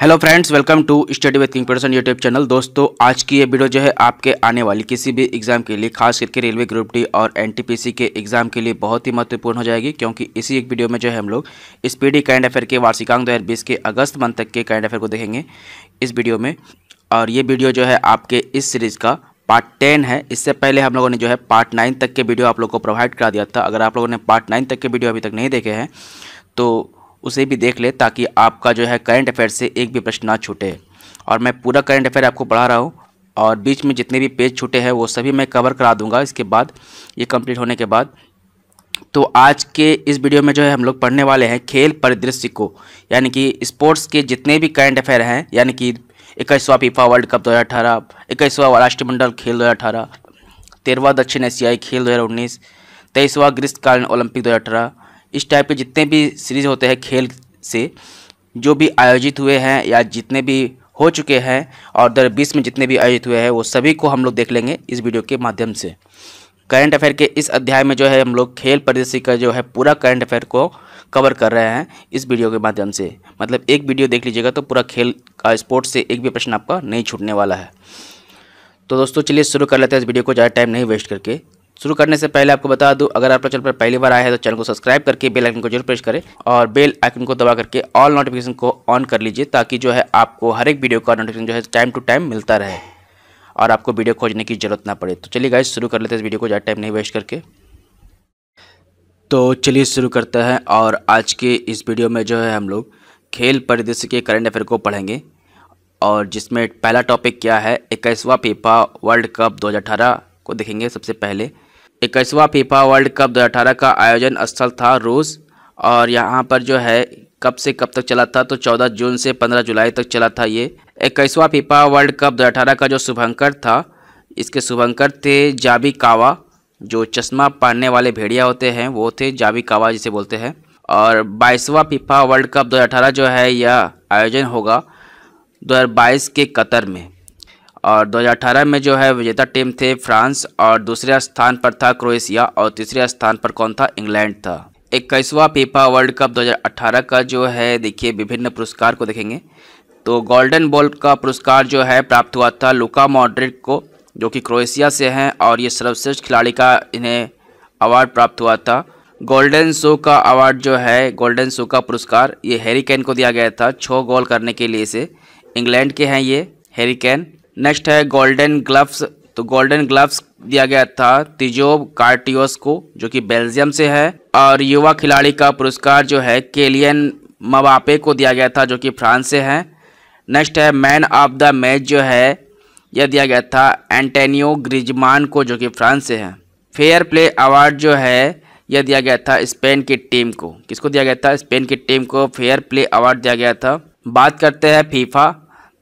hello friends welcome to study with king person YouTube channel दोस्तों आज की ये वीडियो जो है आपके आने वाली किसी भी एग्ज़ाम के लिए खास करके रेलवे ग्रुप डी और एनटीपीसी के एग्ज़ाम के लिए बहुत ही महत्वपूर्ण हो जाएगी क्योंकि इसी एक वीडियो में जो है हम लोग इस पीडी करंट अफेयर के वार्षिकांक दो के अगस्त मंथ तक के करंट अफेयर को देखेंगे इस वीडियो में और ये वीडियो जो है आपके इस सीरीज़ का पार्ट टेन है इससे पहले हम लोगों ने जो है पार्ट नाइन तक के वीडियो आप लोग को प्रोवाइड करा दिया था अगर आप लोगों ने पार्ट नाइन तक के वीडियो अभी तक नहीं देखे हैं तो उसे भी देख लें ताकि आपका जो है करंट अफेयर से एक भी प्रश्न ना छूटे और मैं पूरा करंट अफेयर आपको पढ़ा रहा हूँ और बीच में जितने भी पेज छूटे हैं वो सभी मैं कवर करा दूंगा इसके बाद ये कंप्लीट होने के बाद तो आज के इस वीडियो में जो है हम लोग पढ़ने वाले हैं खेल परिदृश्य को यानी कि स्पोर्ट्स के जितने भी करंट अफेयर हैं यानी कि इक्कीसवां फीफा वर्ल्ड कप 2018, इक्कीसवा राष्ट्रमंडल खेल 2018, तेरहवा दक्षिण एशियाई खेल 2019, तेईसवा ग्रीष्मकालीन ओलंपिक 2018, इस टाइप के जितने भी सीरीज होते हैं खेल से जो भी आयोजित हुए हैं या जितने भी हो चुके हैं और दर बीस में जितने भी आयोजित हुए हैं वो सभी को हम लोग देख लेंगे इस वीडियो के माध्यम से करंट अफेयर के इस अध्याय में जो है हम लोग खेल परिदृश्य का जो है पूरा करंट अफेयर को कवर कर रहे हैं इस वीडियो के माध्यम से मतलब एक वीडियो देख लीजिएगा तो पूरा खेल का स्पोर्ट से एक भी प्रश्न आपका नहीं छूटने वाला है तो दोस्तों चलिए शुरू कर लेते हैं इस वीडियो को ज़्यादा टाइम नहीं वेस्ट करके शुरू करने से पहले आपको बता दूं अगर आप चैनल पर पहली बार आए हैं तो चैनल को सब्सक्राइब करके बेल आइकन को जरूर प्रेस करें और बेल आइकन को दबा करके ऑल नोटिफिकेशन को ऑन कर लीजिए ताकि जो है आपको हर एक वीडियो का नोटिफिकेशन जो है टाइम टू टाइम मिलता रहे और आपको वीडियो खोजने की जरूरत ना पड़े तो चलिए गाइस शुरू कर लेते हैं इस वीडियो को ज़्यादा टाइम नहीं वेस्ट करके तो चलिए शुरू करते हैं और आज के इस वीडियो में जो है हम लोग खेल परिदृश्य के करंट अफेयर को पढ़ेंगे और जिसमें पहला टॉपिक क्या है इक्कीसवां फीफा वर्ल्ड कप 2018 को देखेंगे सबसे पहले इक्कीसवा फीफा वर्ल्ड कप 2018 का आयोजन स्थल था रूस और यहाँ पर जो है कब से कब तक चला था तो 14 जून से 15 जुलाई तक चला था ये इक्कीसवा फीफा वर्ल्ड कप 2018 का जो शुभंकर था इसके शुभंकर थे जाबी कावा जो चश्मा पहनने वाले भेड़िया होते हैं वो थे जाबी कावा जिसे बोलते हैं और बाईसवा फीफा वर्ल्ड कप दो जो है यह आयोजन होगा दो के कतर में और 2018 में जो है विजेता टीम थे फ्रांस और दूसरे स्थान पर था क्रोएशिया और तीसरे स्थान पर कौन था इंग्लैंड था इक्कीसवा पीपा वर्ल्ड कप 2018 का जो है देखिए विभिन्न पुरस्कार को देखेंगे तो गोल्डन बॉल का पुरस्कार जो है प्राप्त हुआ था लुका मॉड्रिक को जो कि क्रोएशिया से हैं और ये सर्वश्रेष्ठ खिलाड़ी का इन्हें अवार्ड प्राप्त हुआ था गोल्डन शो का अवार्ड जो है गोल्डन शो का पुरस्कार ये हैरी कैन को दिया गया था छः गोल करने के लिए से इंग्लैंड के हैं ये हैरी कैन नेक्स्ट है गोल्डन ग्लव्स तो गोल्डन ग्लव्स दिया गया था तिजोब कार्टियोस को जो कि बेल्जियम से है और युवा खिलाड़ी का पुरस्कार जो है केलियन मवापे को दिया गया था जो कि फ्रांस से है नेक्स्ट है मैन ऑफ द मैच जो है यह दिया गया था एंटेनियो ग्रिजमान को जो कि फ्रांस से है फेयर प्ले अवार्ड जो है यह दिया गया था स्पेन की टीम को किसको दिया गया था स्पेन की टीम को फेयर प्ले अवार्ड दिया गया था बात करते हैं फीफा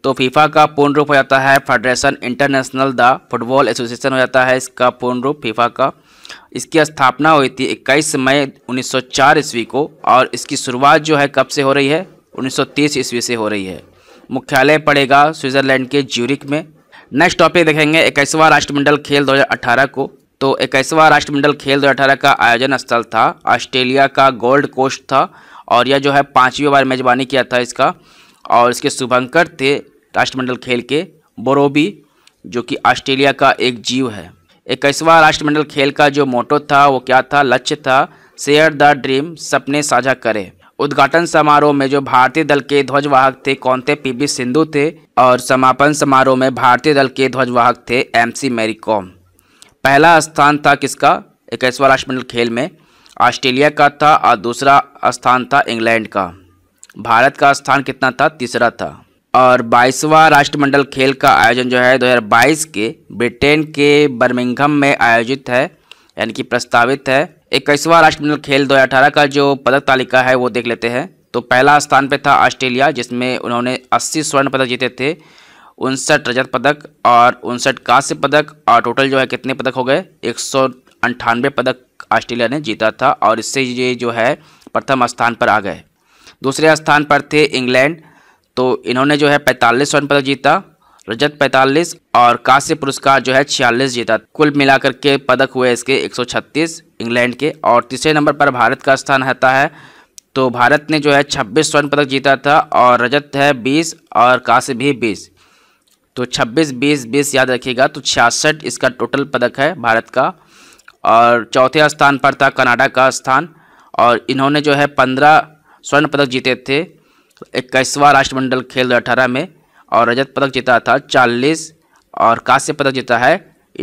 तो फीफा का पूर्ण रूप हो जाता है federation international the football association हो जाता है इसका पूर्ण रूप फीफा का इसकी स्थापना हुई थी 21 मई 1904 ईस्वी को और इसकी शुरुआत जो है कब से हो रही है 1930 ईस्वी से हो रही है मुख्यालय पड़ेगा स्विट्ज़रलैंड के ज्यूरिक में नेक्स्ट टॉपिक देखेंगे इक्कीसवां राष्ट्रमंडल खेल 2018 को तो इक्कीसवां राष्ट्रमंडल खेल 2018 का आयोजन स्थल था ऑस्ट्रेलिया का गोल्ड कोस्ट था और यह जो है पाँचवीं बार मेजबानी किया था इसका और इसके शुभंकर थे राष्ट्रमंडल खेल के बोरोबी जो कि ऑस्ट्रेलिया का एक जीव है इक्कीसवा राष्ट्रमंडल खेल का जो मोटो था वो क्या था लक्ष्य था शेयर द ड्रीम सपने साझा करें उद्घाटन समारोह में जो भारतीय दल के ध्वजवाहक थे कौन थे पी सिंधु थे और समापन समारोह में भारतीय दल के ध्वजवाहक थे सी मैरी कॉम पहला स्थान था किसका इक्कीसवा राष्ट्रमंडल खेल में ऑस्ट्रेलिया का था और दूसरा स्थान था इंग्लैंड का भारत का स्थान कितना था तीसरा था और बाईसवां राष्ट्रमंडल खेल का आयोजन जो है 2022 के ब्रिटेन के बर्मिंघम में आयोजित है यानी कि प्रस्तावित है इक्कीसवां राष्ट्रमंडल खेल 2018 का जो पदक तालिका है वो देख लेते हैं तो पहला स्थान पे था ऑस्ट्रेलिया जिसमें उन्होंने 80 स्वर्ण पदक जीते थे उनसठ रजत पदक और उनसठ कांस्य पदक और टोटल जो है कितने पदक हो गए एक पदक ऑस्ट्रेलिया ने जीता था और इससे ये जो है प्रथम स्थान पर आ गए दूसरे स्थान पर थे इंग्लैंड तो इन्होंने जो है पैंतालीस स्वर्ण पदक जीता रजत पैंतालीस और कांस्य पुरस्कार जो है छियालीस जीता कुल मिलाकर के पदक हुए इसके 136 इंग्लैंड के और तीसरे नंबर पर भारत का स्थान रहता है तो भारत ने जो है 26 स्वर्ण पदक जीता था और रजत है 20 और कांस्य भी 20 तो 26 20 20 याद रखिएगा तो छियासठ इसका टोटल पदक है भारत का और चौथे स्थान पर था कनाडा का स्थान और इन्होंने जो है पंद्रह स्वर्ण पदक जीते थे इक्कीसवां राष्ट्रमंडल खेल अठारह में और रजत पदक जीता था चालीस और कांस्य पदक जीता है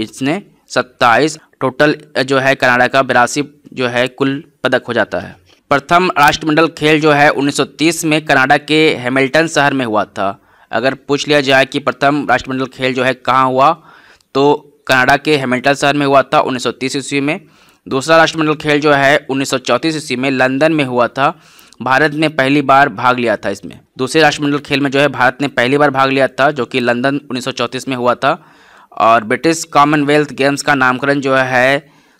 इसने सत्ताईस टोटल जो है कनाडा का बिरासी जो है कुल पदक हो जाता है प्रथम राष्ट्रमंडल खेल जो है 1930 में कनाडा के हैमिल्टन शहर में हुआ था अगर पूछ लिया जाए कि प्रथम राष्ट्रमंडल खेल जो है कहाँ हुआ तो कनाडा के हैमिल्टन शहर में हुआ था 1930 ईस्वी में दूसरा राष्ट्रमंडल खेल जो है 1934 ईस्वी में लंदन में हुआ था भारत ने पहली बार भाग लिया था इसमें दूसरे राष्ट्रमंडल खेल में जो है भारत ने पहली बार भाग लिया था जो कि लंदन उन्नीस में हुआ था और ब्रिटिश कॉमनवेल्थ गेम्स का नामकरण जो है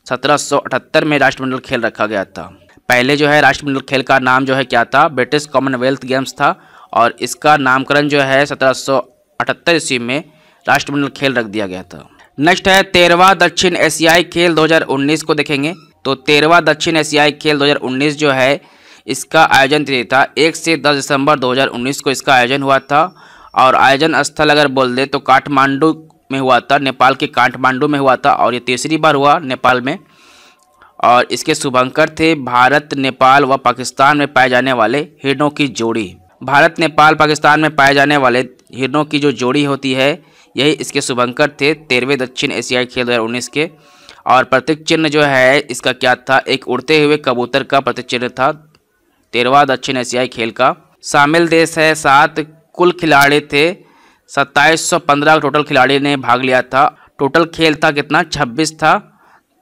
सत्रह में राष्ट्रमंडल खेल रखा गया था पहले जो है राष्ट्रमंडल खेल का नाम जो है क्या था ब्रिटिश कॉमनवेल्थ गेम्स था और इसका नामकरण जो है सत्रह ईस्वी में राष्ट्रमंडल खेल रख दिया गया था नेक्स्ट है तेरहवा दक्षिण एशियाई खेल 2019 को देखेंगे तो तेरहवा दक्षिण एशियाई खेल 2019 जो है इसका आयोजन तिथि था एक से दस दिसंबर 2019 को इसका आयोजन हुआ था और आयोजन स्थल अगर बोल दें तो काठमांडू में हुआ था नेपाल के काठमांडू में हुआ था और ये तीसरी बार हुआ नेपाल में और इसके शुभंकर थे भारत नेपाल व पाकिस्तान में पाए जाने वाले हिरणों की जोड़ी भारत नेपाल पाकिस्तान में पाए जाने वाले हिरणों की जो जोड़ी होती है यही इसके शुभंकर थे तेरहवें दक्षिण एशियाई खेल दो के और प्रतीक चिन्ह जो है इसका क्या था एक उड़ते हुए कबूतर का प्रतीक चिन्ह था तेरहवा दक्षिण एशियाई खेल का शामिल देश है सात कुल खिलाड़ी थे सत्ताईस टोटल खिलाड़ी ने भाग लिया था टोटल खेल था कितना 26 था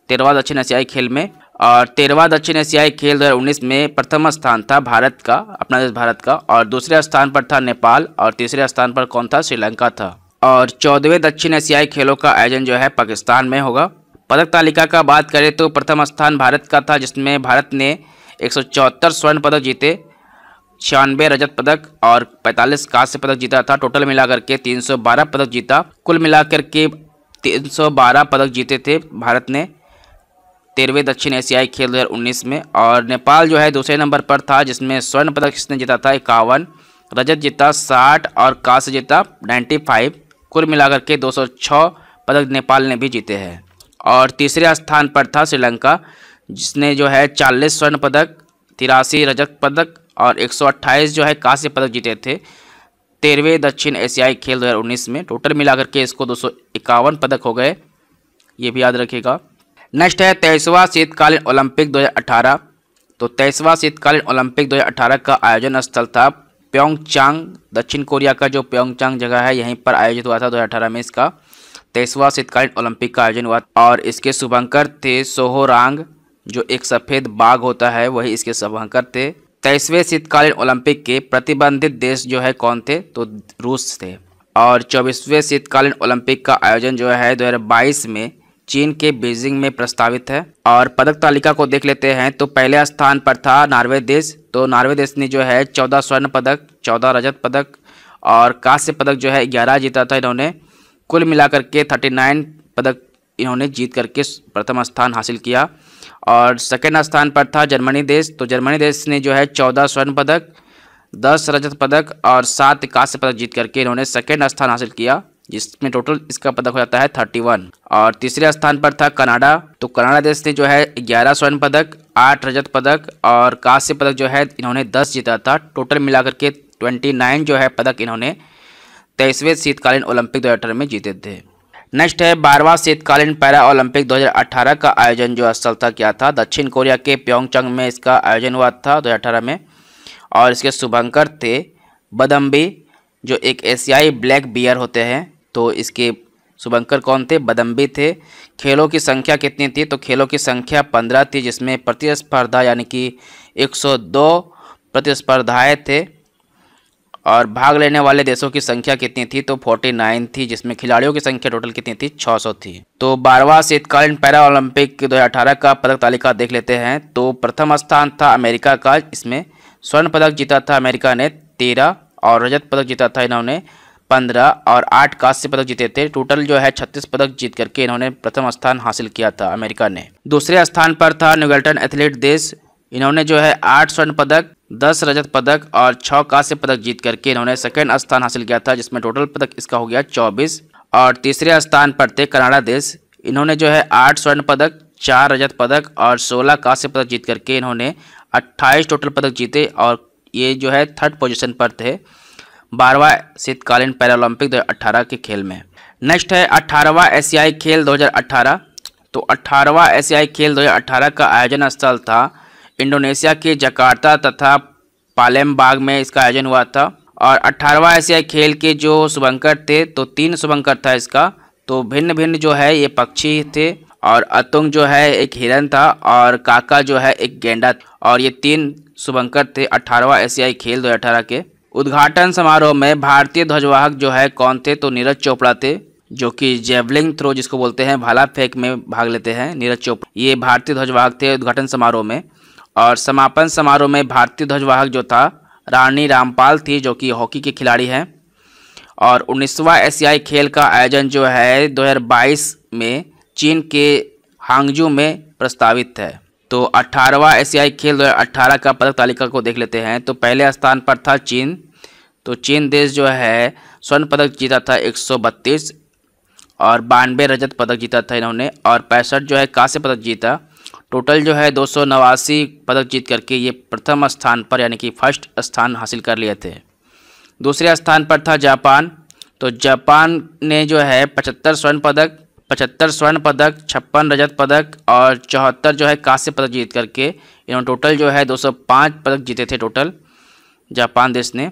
तेरहवा दक्षिण एशियाई खेल में और तेरहवा दक्षिण एशियाई खेल 2019 में प्रथम स्थान था भारत का अपना देश भारत का और दूसरे स्थान पर था नेपाल और तीसरे स्थान पर कौन था श्रीलंका था और चौदहवें दक्षिण एशियाई खेलों का आयोजन जो है पाकिस्तान में होगा पदक तालिका का बात करें तो प्रथम स्थान भारत का था जिसमें भारत ने एक स्वर्ण पदक जीते छियानवे रजत पदक और 45 कांस्य पदक जीता था टोटल मिलाकर के 312 पदक जीता कुल मिलाकर के 312 पदक जीते थे भारत ने तेरहवें दक्षिण एशियाई खेल 2019 में और नेपाल जो है दूसरे नंबर पर था जिसमें स्वर्ण पदक इसने जीता था इक्यावन रजत जीता साठ और कांस्य जीता 95 कुल मिलाकर के 206 पदक नेपाल ने भी जीते हैं और तीसरे स्थान पर था श्रीलंका जिसने जो है चालीस स्वर्ण पदक तिरासी रजत पदक और 128 जो है कांस्य पदक जीते थे तेरहवें दक्षिण एशियाई खेल 2019 में टोटल मिलाकर के इसको दो पदक हो गए ये भी याद रखिएगा नेक्स्ट है तेईसवा शीतकालीन ओलंपिक 2018 तो तेईसवा शीतकालीन ओलंपिक 2018 का आयोजन स्थल था प्योंगचांग दक्षिण कोरिया का जो प्योंगचांग जगह है यहीं पर आयोजित हुआ था 2018 में इसका तेईसवा शीतकालीन ओलंपिक का आयोजन हुआ और इसके शुभंकर थे सोहोरांग जो एक सफ़ेद बाघ होता है वही इसके सभाकर थे तेईसवें शीतकालीन ओलंपिक के प्रतिबंधित देश जो है कौन थे तो रूस थे और चौबीसवें शीतकालीन ओलंपिक का आयोजन जो है 2022 में चीन के बीजिंग में प्रस्तावित है और पदक तालिका को देख लेते हैं तो पहले स्थान पर था नार्वे देश तो नार्वे देश ने जो है चौदह स्वर्ण पदक चौदह रजत पदक और कांस्य पदक जो है ग्यारह जीता था इन्होंने कुल मिलाकर के थर्टी नाइन पदक इन्होंने जीत करके प्रथम स्थान हासिल किया और सेकेंड स्थान पर था जर्मनी देश तो जर्मनी देश ने जो है चौदह स्वर्ण पदक दस रजत पदक और सात कांस्य पदक जीत करके इन्होंने सेकेंड स्थान हासिल किया जिसमें टोटल इसका पदक हो जाता है थर्टी वन और तीसरे स्थान पर था कनाडा तो कनाडा देश ने जो है ग्यारह स्वर्ण पदक आठ रजत पदक और कांस्य पदक जो है इन्होंने दस जीता था टोटल मिलाकर के ट्वेंटी नाइन जो है पदक इन्होंने तेईसवें शीतकालीन ओलंपिक दो में जीते थे नेक्स्ट है बारहवा शीतकालीन पैरा ओलंपिक 2018 का आयोजन जो स्थल था किया था दक्षिण कोरिया के प्योंगचंग में इसका आयोजन हुआ था 2018 में और इसके शुभंकर थे बदम्बी जो एक एशियाई ब्लैक बियर होते हैं तो इसके शुभंकर कौन थे बदम्बी थे खेलों की संख्या कितनी थी तो खेलों की संख्या पंद्रह थी जिसमें प्रतिस्पर्धा यानी कि एक प्रतिस्पर्धाएं थे और भाग लेने वाले देशों की संख्या कितनी थी तो 49 थी जिसमें खिलाड़ियों की संख्या टोटल कितनी थी 600 थी तो बारहवा शीतकालीन पैरा ओलंपिक 2018 का पदक तालिका देख लेते हैं तो प्रथम स्थान था अमेरिका का इसमें स्वर्ण पदक जीता था अमेरिका ने तेरह और रजत पदक जीता था इन्होंने पंद्रह और आठ कांस्य पदक जीते थे टोटल जो है छत्तीस पदक जीत करके इन्होंने प्रथम स्थान हासिल किया था अमेरिका ने दूसरे स्थान पर था न्यूगल्टन एथलीट देश इन्होंने जो है आठ स्वर्ण पदक दस रजत पदक और छः कांस्य पदक जीत करके इन्होंने सेकेंड स्थान हासिल किया था जिसमें टोटल पदक इसका हो गया चौबीस और तीसरे स्थान पर थे कनाडा देश इन्होंने जो है आठ स्वर्ण पदक चार रजत पदक और सोलह कांस्य पदक जीत करके इन्होंने अट्ठाईस टोटल पदक जीते और ये जो है थर्ड पोजिशन पर थे बारहवा शीतकालीन पैरालंपिक दो के खेल में नेक्स्ट है अट्ठारहवा एशियाई खेल दो तो अट्ठारहवा एशियाई खेल दो का आयोजन स्थल था इंडोनेशिया के जकार्ता तथा पालेमबाग में इसका आयोजन हुआ था और अट्ठारहवा एशियाई खेल के जो शुभंकर थे तो तीन शुभंकर था इसका तो भिन्न भिन्न जो है ये पक्षी थे और अतुंग जो है एक हिरन था और काका जो है एक गेंडा और ये तीन शुभंकर थे अट्ठारहवा एशियाई खेल दो अठारह के उद्घाटन समारोह में भारतीय ध्वजवाहक जो है कौन थे तो नीरज चोपड़ा थे जो कि जेवलिंग थ्रो जिसको बोलते हैं भाला फेंक में भाग लेते हैं नीरज चोपड़ा ये भारतीय ध्वजवाहक थे उद्घाटन समारोह में और समापन समारोह में भारतीय ध्वजवाहक जो था रानी रामपाल थी जो कि हॉकी के खिलाड़ी हैं और उन्नीसवा एशियाई खेल का आयोजन जो है 2022 में चीन के हांगजू में प्रस्तावित है तो 18वां एशियाई खेल 2018 का पदक तालिका को देख लेते हैं तो पहले स्थान पर था चीन तो चीन देश जो है स्वर्ण पदक जीता था 132 और बानवे रजत पदक जीता था इन्होंने और पैंसठ जो है कांस्य पदक जीता टोटल जो है दो पदक जीत करके ये प्रथम स्थान पर यानी कि फर्स्ट स्थान हासिल कर लिए थे दूसरे स्थान पर था जापान तो जापान ने जो है पचहत्तर स्वर्ण पदक पचहत्तर स्वर्ण पदक छप्पन रजत पदक और चौहत्तर जो है कांस्य पदक जीत करके इन्होंने टोटल जो है 205 पदक जीते थे टोटल जापान देश ने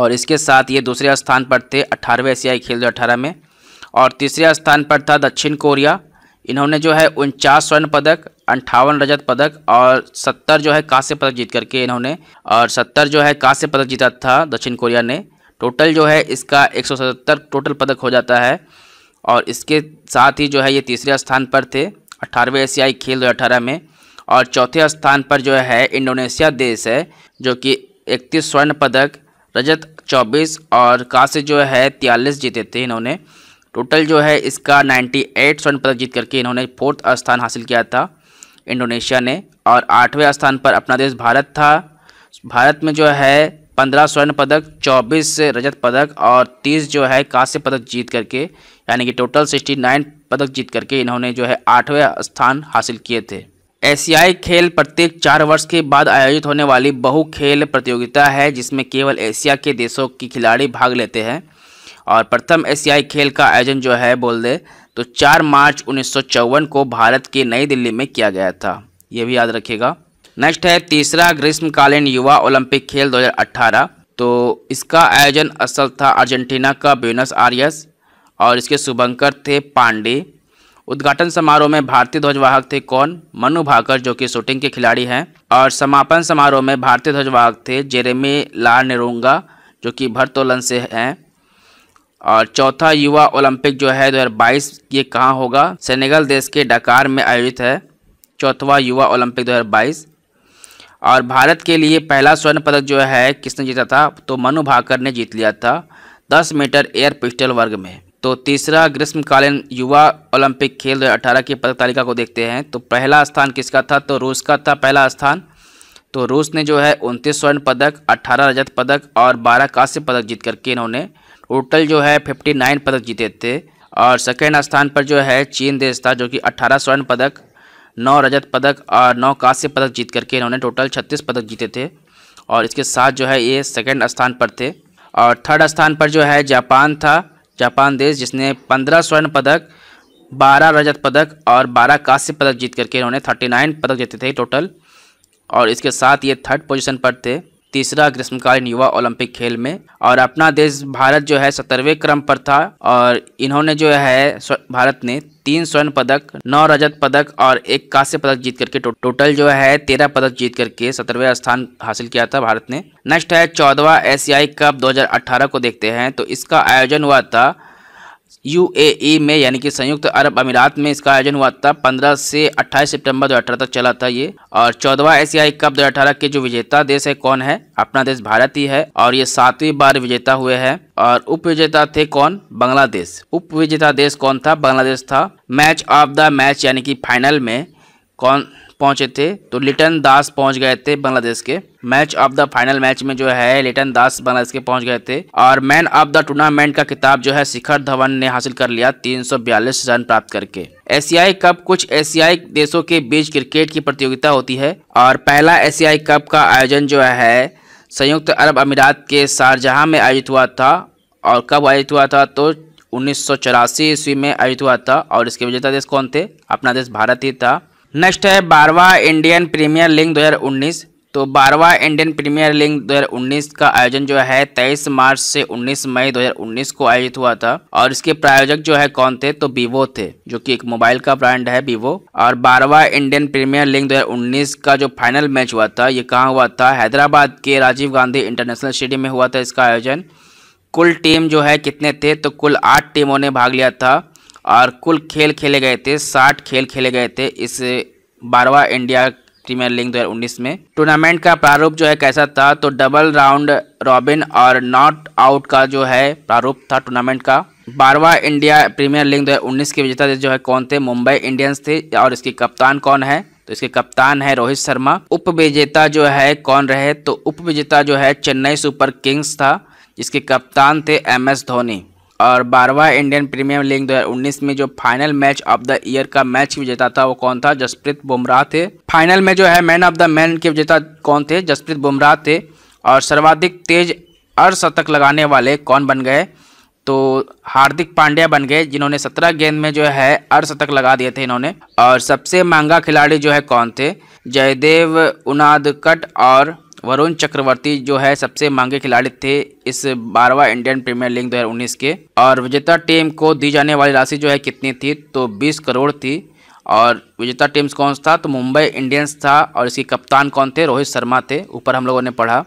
और इसके साथ ये दूसरे स्थान पर थे अठारहवें एशियाई खेल दो में और तीसरे स्थान पर था दक्षिण कोरिया इन्होंने जो है उनचास स्वर्ण पदक अंठावन रजत पदक और सत्तर जो है कांस्य पदक जीत करके इन्होंने और सत्तर जो है कांस्य पदक जीता था दक्षिण कोरिया ने टोटल जो है इसका एक टोटल पदक हो जाता है और इसके साथ ही जो है ये तीसरे स्थान पर थे अठारहवें एशियाई खेल दो में और चौथे स्थान पर जो है इंडोनेशिया देश है जो कि इकतीस स्वर्ण पदक रजत 24 और कांस्य जो है तियालीस जीते थे इन्होंने टोटल जो है इसका 98 स्वर्ण पदक जीत करके इन्होंने फोर्थ स्थान हासिल किया था इंडोनेशिया ने और आठवें स्थान पर अपना देश भारत था भारत में जो है पंद्रह स्वर्ण पदक चौबीस रजत पदक और तीस जो है कांस्य पदक जीत करके यानी कि टोटल सिक्सटी नाइन पदक जीत करके इन्होंने जो है आठवें स्थान हासिल किए थे एशियाई खेल प्रत्येक चार वर्ष के बाद आयोजित होने वाली बहु खेल प्रतियोगिता है जिसमें केवल एशिया के देशों के खिलाड़ी भाग लेते हैं और प्रथम एशियाई खेल का आयोजन जो है बोल दे तो 4 मार्च उन्नीस को भारत के नई दिल्ली में किया गया था यह भी याद रखिएगा नेक्स्ट है तीसरा ग्रीष्मकालीन युवा ओलंपिक खेल 2018 तो इसका आयोजन असल था अर्जेंटीना का ब्यूनस आर्यस और इसके शुभंकर थे पांडे उद्घाटन समारोह में भारतीय ध्वजवाहक थे कौन मनु भाकर जो कि शूटिंग के खिलाड़ी हैं और समापन समारोह में भारतीय ध्वजवाहक थे जेरेमी लाल नेरोंगा जो कि भरतोलन से हैं और चौथा युवा ओलंपिक जो है 2022 ये कहाँ होगा सेनेगल देश के डकार में आयोजित है चौथवा युवा ओलंपिक 2022 और भारत के लिए पहला स्वर्ण पदक जो है किसने जीता था तो मनु भाकर ने जीत लिया था 10 मीटर एयर पिस्टल वर्ग में तो तीसरा ग्रीष्मकालीन युवा ओलंपिक खेल 2018 की पदक तालिका को देखते हैं तो पहला स्थान किसका था तो रूस का था पहला स्थान तो रूस ने जो है उनतीस स्वर्ण पदक अट्ठारह रजत पदक और बारह कांस्य पदक जीत करके इन्होंने टोटल जो है फिफ्टी नाइन पदक जीते थे और सेकेंड स्थान पर जो है चीन देश था जो कि अट्ठारह स्वर्ण पदक नौ रजत पदक और नौ कांस्य पदक जीत करके इन्होंने टोटल छत्तीस पदक जीते थे और इसके साथ जो है ये सेकेंड स्थान पर थे और थर्ड स्थान पर जो है जापान था जापान देश जिसने पंद्रह स्वर्ण पदक बारह रजत पदक और बारह कांस्य पदक जीत करके इन्होंने थर्टी नाइन पदक जीते थे टोटल और इसके साथ ये थर्ड पोजीशन पर थे तीसरा ग्रीष्मकालीन युवा ओलंपिक खेल में और अपना देश भारत जो है सत्तरवें क्रम पर था और इन्होंने जो है भारत ने तीन स्वर्ण पदक नौ रजत पदक और एक कांस्य पदक जीत करके टो, टोटल जो है तेरह पदक जीत करके सत्रहवें स्थान हासिल किया था भारत ने नेक्स्ट है चौदवा एशियाई कप 2018 को देखते हैं तो इसका आयोजन हुआ था यूएई में यानी कि संयुक्त अरब अमीरात में इसका आयोजन हुआ था 15 से 28 सितंबर 2018 तक चला था ये और चौदवा एशियाई कप 2018 के जो विजेता देश है कौन है अपना देश भारत ही है और ये सातवीं बार विजेता हुए हैं और उप विजेता थे कौन बांग्लादेश उप विजेता देश कौन था बांग्लादेश था मैच ऑफ द मैच यानी कि फाइनल में कौन पहुंचे थे तो लिटन दास पहुंच गए थे बांग्लादेश के match of the final match में जो है लिटन दास बांग्लादेश के पहुंच गए थे और मैन ऑफ द टूर्नामेंट का किताब जो है शिखर धवन ने हासिल कर लिया 342 रन प्राप्त करके एशियाई कप कुछ एशियाई देशों के बीच क्रिकेट की प्रतियोगिता होती है और पहला एशियाई कप का आयोजन जो है संयुक्त अरब अमीरात के शारजहाँ में आयोजित हुआ था और कब आयोजित हुआ था तो उन्नीस ईस्वी में आयोजित हुआ था और इसके विजेता देश कौन थे अपना देश भारत ही था नेक्स्ट है बारवा इंडियन प्रीमियर लीग 2019 तो बारवा इंडियन प्रीमियर लीग 2019 का आयोजन जो है 23 मार्च से 19 मई 2019 को आयोजित हुआ था और इसके प्रायोजक जो है कौन थे तो वीवो थे जो कि एक मोबाइल का ब्रांड है वीवो और बारवा इंडियन प्रीमियर लीग 2019 का जो फाइनल मैच हुआ था ये कहाँ हुआ था हैदराबाद के राजीव गांधी इंटरनेशनल स्टेडियम में हुआ था इसका आयोजन कुल टीम जो है कितने थे तो कुल आठ टीमों ने भाग लिया था और कुल खेल खेले गए थे साठ खेल खेले गए थे इस बारवा इंडिया प्रीमियर लीग 2019 में टूर्नामेंट का प्रारूप जो है कैसा था तो डबल राउंड रॉबिन और नॉट आउट का जो है प्रारूप था टूर्नामेंट का बारवा इंडिया प्रीमियर लीग 2019 के विजेता जो है कौन थे मुंबई इंडियंस थे और इसके कप्तान कौन है तो इसके कप्तान है रोहित शर्मा उप विजेता जो है कौन रहे तो उप विजेता जो है चेन्नई सुपर किंग्स था जिसके कप्तान थे एम एस धोनी और बारहवा इंडियन प्रीमियर लीग 2019 में जो final match of the year का मैच विजेता था वो कौन था जसप्रीत बुमराह थे फाइनल में जो है मैन ऑफ द मैन के विजेता कौन थे जसप्रीत बुमराह थे और सर्वाधिक तेज अर्धशतक लगाने वाले कौन बन गए तो हार्दिक पांड्या बन गए जिन्होंने सत्रह गेंद में जो है अर्धशतक लगा दिए थे इन्होंने और सबसे महंगा खिलाड़ी जो है कौन थे जयदेव उनादकट और वरुण चक्रवर्ती जो है सबसे महंगे खिलाड़ी थे इस बारवा इंडियन प्रीमियर लीग 2019 के और विजेता टीम को दी जाने वाली राशि जो है कितनी थी तो 20 करोड़ थी और विजेता टीम्स कौन था तो मुंबई इंडियंस था और इसकी कप्तान कौन थे रोहित शर्मा थे ऊपर हम लोगों ने पढ़ा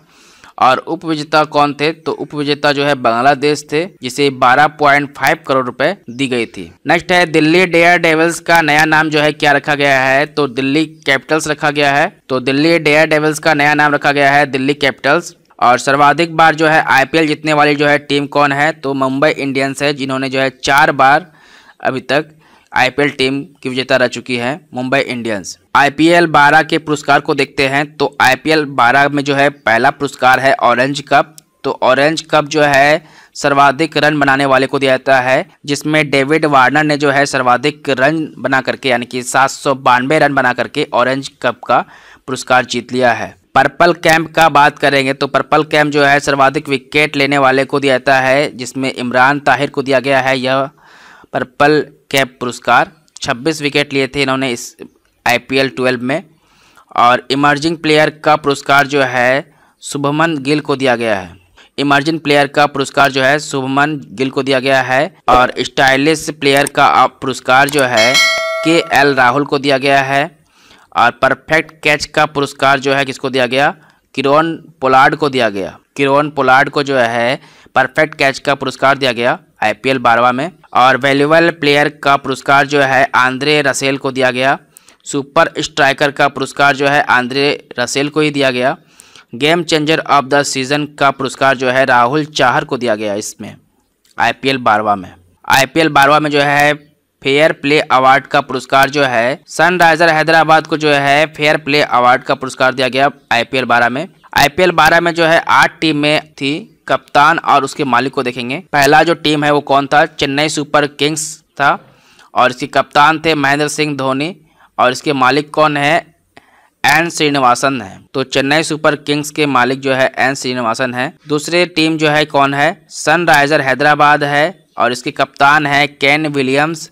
और उपविजेता कौन थे तो उपविजेता जो है बांग्लादेश थे जिसे 12.5 करोड़ रुपए दी गई थी नेक्स्ट है दिल्ली डेयर डेवल्स का नया नाम जो है क्या रखा गया है तो दिल्ली कैपिटल्स रखा गया है तो दिल्ली डेयर डेवल्स का नया नाम रखा गया है दिल्ली कैपिटल्स और सर्वाधिक बार जो है आईपीएल जीतने वाली जो है टीम कौन है तो मुंबई इंडियंस है जिन्होंने जो है चार बार अभी तक आईपीएल टीम की विजेता रह चुकी है मुंबई इंडियंस आईपीएल 12 के पुरस्कार को देखते हैं तो आईपीएल 12 में जो है पहला पुरस्कार है ऑरेंज कप तो ऑरेंज कप जो है सर्वाधिक रन बनाने वाले को दिया जाता है जिसमें डेविड वार्नर ने जो है सर्वाधिक रन बना करके यानी कि सात रन बना करके ऑरेंज कप का पुरस्कार जीत लिया है पर्पल कैंप का बात करेंगे तो पर्पल कैंप जो है सर्वाधिक विकेट लेने वाले को दिया जाता है जिसमें इमरान ताहिर को दिया गया है यह पर्पल कैप पुरस्कार 26 विकेट लिए थे इन्होंने इस आई पी एल ट्वेल्व में और इमर्जिंग प्लेयर का पुरस्कार जो है शुभमन गिल को दिया गया है इमर्जिंग प्लेयर का पुरस्कार जो है शुभमन गिल को दिया गया है और स्टाइलिश प्लेयर का पुरस्कार जो है के एल राहुल को दिया गया है और परफेक्ट कैच का पुरस्कार जो है किसको दिया गया किरोन पोलार्ड को दिया गया किरोन पोलार्ड को जो है परफेक्ट कैच का पुरस्कार दिया गया आईपीएल बारवा में और वैल्यूबल प्लेयर का पुरस्कार जो है आंद्रे रसेल को दिया गया सुपर स्ट्राइकर का पुरस्कार जो है आंद्रे रसेल को ही दिया गया game changer of the season का पुरस्कार जो है राहुल चाहर को दिया गया इसमें आईपीएल बारवा में आईपीएल बारवा में जो है फेयर प्ले अवार्ड का पुरस्कार जो है सनराइजर हैदराबाद को जो है फेयर प्ले अवार्ड का पुरस्कार दिया गया आईपीएल 12 में आईपीएल 12 में जो है आठ टीमें थी कप्तान और उसके मालिक को देखेंगे पहला जो टीम है वो कौन था चेन्नई सुपर किंग्स था और इसके कप्तान थे महेंद्र सिंह धोनी और इसके मालिक कौन है एन श्रीनिवासन है तो चेन्नई सुपर किंग्स के मालिक जो है एन श्रीनिवासन है दूसरी टीम जो है कौन है सनराइजर हैदराबाद है और इसके कप्तान है केन विलियम्स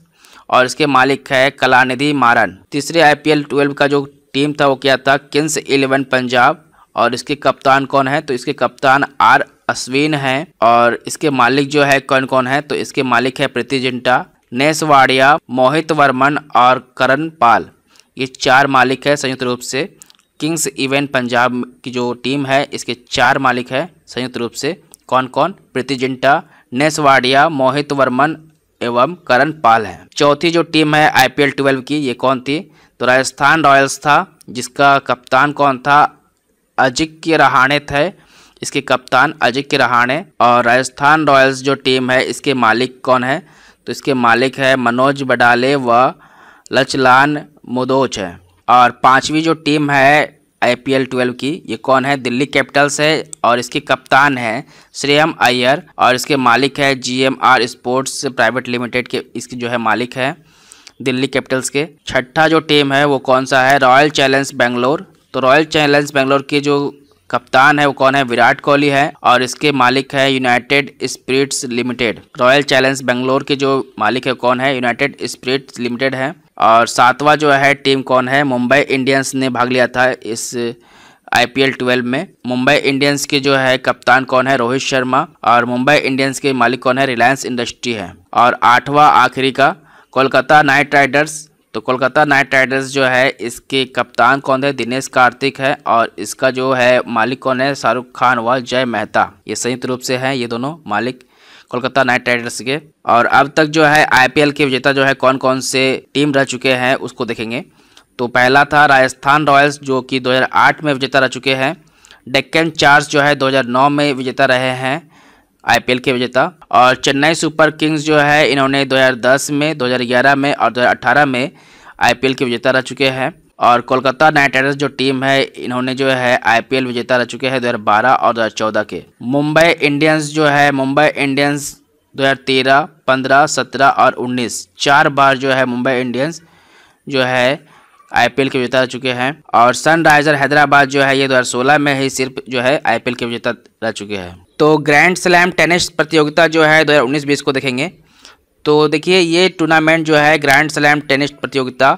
और इसके मालिक है कलानिधि मारन तीसरे आईपीएल 12 का जो टीम था वो क्या था किंग्स इलेवन पंजाब और इसके कप्तान कौन है तो इसके कप्तान आर अश्विन है और इसके मालिक जो है कौन कौन है तो इसके मालिक है प्रीति जिंटा नेसवाड़िया मोहित वर्मन और करण पाल ये चार मालिक है संयुक्त रूप से किंग्स इवेंट पंजाब की जो टीम है इसके चार मालिक है संयुक्त रूप से कौन कौन प्रीति जिंटा नेसवाड़िया मोहित वर्मन एवं करण पाल है चौथी जो टीम है आईपीएल पी की ये कौन थी तो राजस्थान रॉयल्स था जिसका कप्तान कौन था के रहाणे थे इसके कप्तान अजिंक्य रहाणे और राजस्थान रॉयल्स जो टीम है इसके मालिक कौन है तो इसके मालिक है मनोज बडाले व लचलान मुदोच है और पांचवी जो टीम है आई पी एल ट्वेल्व की ये कौन है दिल्ली कैपिटल्स है और इसके कप्तान है श्रेयम अय्यर और इसके मालिक है G M R sports private limited के इसके जो है मालिक है दिल्ली कैपिटल्स के छठा जो टीम है वो कौन सा है रॉयल चैलेंज बेंगलोर तो रॉयल चैलेंज बेंगलोर के जो कप्तान है वो कौन है विराट कोहली है और इसके मालिक है United Spirits Limited Royal Challenge Bangalore के जो मालिक है कौन है यूनाइटेड स्प्रिट्स लिमिटेड है और सातवां जो है टीम कौन है मुंबई इंडियंस ने भाग लिया था इस आई पी एल ट्वेल्व में मुंबई इंडियंस के जो है कप्तान कौन है रोहित शर्मा और मुंबई इंडियंस के मालिक कौन है रिलायंस इंडस्ट्री है और आठवां आखिरी का कोलकाता नाइट राइडर्स तो कोलकाता नाइट राइडर्स जो है इसके कप्तान कौन है दिनेश कार्तिक है और इसका जो है मालिक कौन है शाहरुख खान व जय मेहता ये संयुक्त रूप से हैं ये दोनों मालिक कोलकाता नाइट राइडर्स के और अब तक जो है आईपीएल के विजेता जो है कौन कौन से टीम रह चुके हैं उसको देखेंगे तो पहला था राजस्थान रॉयल्स जो कि 2008 में विजेता रह चुके हैं डेक्कन चार्ज जो है 2009 में विजेता रहे हैं आईपीएल के विजेता और चेन्नई सुपर किंग्स जो है इन्होंने 2010 में 2011 में और 2018 में आईपीएल के विजेता रह चुके हैं और कोलकाता नाइट राइडर्स जो टीम है इन्होंने जो है आईपीएल विजेता रह चुके हैं 2012 और 2014 के मुंबई इंडियंस जो है मुंबई इंडियंस 2013, 15, 17 और 19 चार बार जो है मुंबई इंडियंस जो है आईपीएल के विजेता रह चुके हैं और सनराइजर हैदराबाद जो है ये 2016 में ही सिर्फ जो है आईपीएल के विजेता रह चुके हैं तो ग्रैंड स्लैम टेनिस प्रतियोगिता जो है दो हज़ार उन्नीस बीस को देखेंगे तो देखिए ये टूर्नामेंट जो है ग्रैंड स्लैम टेनिस प्रतियोगिता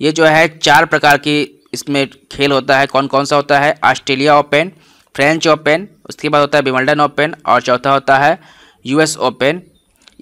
ये जो है चार प्रकार की इसमें खेल होता है कौन कौन सा होता है ऑस्ट्रेलिया ओपन फ्रेंच ओपन उसके बाद होता है विमल्डन ओपन और चौथा होता है यूएस ओपन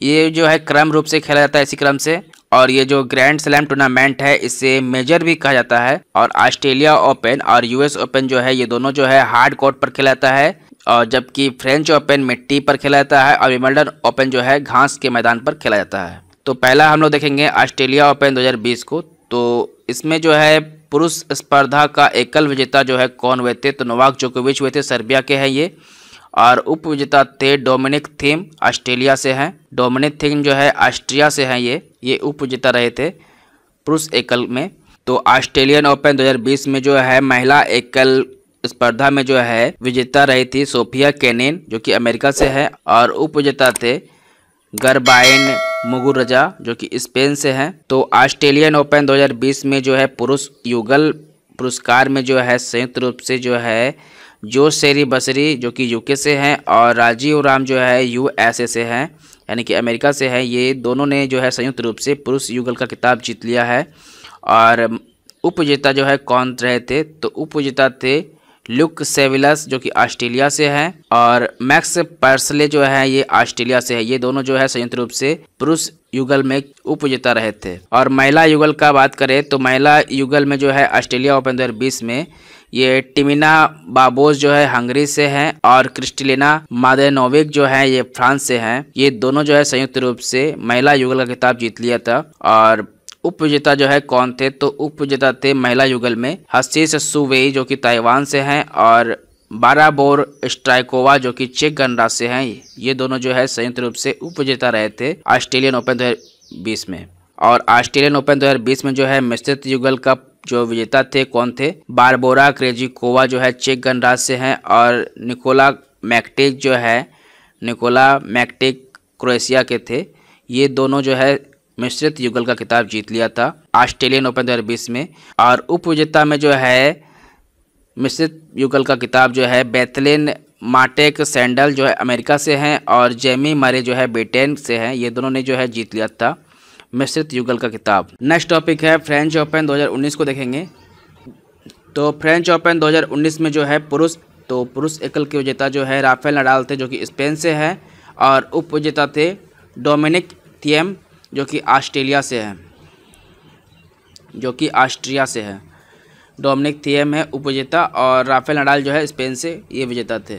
ये जो है क्रम रूप से खेला जाता है इसी क्रम से और ये जो ग्रैंड स्लैम टूर्नामेंट है इसे मेजर भी कहा जाता है और ऑस्ट्रेलिया ओपन और यूएस ओपन जो है ये दोनों जो है हार्ड कोर्ट पर खेला जाता है और जबकि फ्रेंच ओपन मिट्टी पर खेला जाता है और विमल्डन ओपन जो है घास के मैदान पर खेला जाता है तो पहला हम लोग देखेंगे ऑस्ट्रेलिया ओपन 2020 को तो इसमें जो है पुरुष स्पर्धा का एकल विजेता जो है कौन हुए थे तो नोवाक जोकोविच हुए थे सर्बिया के हैं ये और उप विजेता थे डोमिनिक थीम ऑस्ट्रेलिया से हैं डोमिनिक थीम जो है ऑस्ट्रिया से हैं ये ये उप विजेता रहे थे पुरुष एकल में तो ऑस्ट्रेलियन ओपन 2020 में जो है महिला एकल स्पर्धा में जो है विजेता रही थी सोफिया केनेन जो कि अमेरिका से है और उप विजेता थे गरबाइन मुगुरजा जो कि स्पेन से हैं तो ऑस्ट्रेलियन ओपन 2020 में जो है पुरुष युगल पुरस्कार में जो है संयुक्त रूप से जो है जो शेरी बसरी जो कि यूके से हैं और राजीव राम जो है यूएसए से हैं यानी कि अमेरिका से हैं ये दोनों ने जो है संयुक्त रूप से पुरुष युगल का किताब जीत लिया है और उपजेता जो है कौन रहे थे तो उपजेता थे लुक सेविलस जो कि ऑस्ट्रेलिया से है और मैक्स पर्सले जो है ये ऑस्ट्रेलिया से है ये दोनों जो है संयुक्त रूप से पुरुष युगल में उपजेता रहे थे और महिला युगल का बात करें तो महिला युगल में जो है ऑस्ट्रेलिया ओपन दो में ये टिमिना बाबोस जो है हंगरी से हैं और क्रिस्टिलिना मादेनोविक जो है ये फ्रांस से हैं ये दोनों जो है संयुक्त रूप से महिला युगल का खिताब जीत लिया था और उप विजेता जो है कौन थे तो उप विजेता थे महिला युगल में हसीस सुवेई जो कि ताइवान से हैं और बाराबोर स्ट्राइकोवा जो कि चेक गणराज से हैं ये दोनों जो है संयुक्त रूप से उप विजेता रहे थे ऑस्ट्रेलियन ओपन दो में और ऑस्ट्रेलियन ओपन दो में जो है मिश्रित युगल का जो विजेता थे कौन थे बारबोरा क्रेजिकोवा जो है चेक गणराज से हैं और निकोला मैक्टिक जो है निकोला मैक्टिक क्रोएशिया के थे ये दोनों जो है मिश्रित युगल का खिताब जीत लिया था ऑस्ट्रेलियन ओपन 2020 में और उप विजेता में जो है मिश्रित युगल का किताब जो है बेथलिन माटेक सैंडल जो है अमेरिका से हैं और जेमी मारे जो है ब्रिटेन से हैं ये दोनों ने जो है जीत लिया था मिश्रित युगल का किताब नेक्स्ट टॉपिक है फ्रेंच ओपन 2019 को देखेंगे तो फ्रेंच ओपन 2019 में जो है पुरुष तो पुरुष एकल के विजेता जो है राफेल नडाल थे जो कि स्पेन से हैं और उप विजेता थे डोमिनिक थियम जो कि ऑस्ट्रेलिया से है जो कि ऑस्ट्रिया से है डोमिनिक थिएम है उपविजेता और राफेल नडाल जो है स्पेन से ये विजेता थे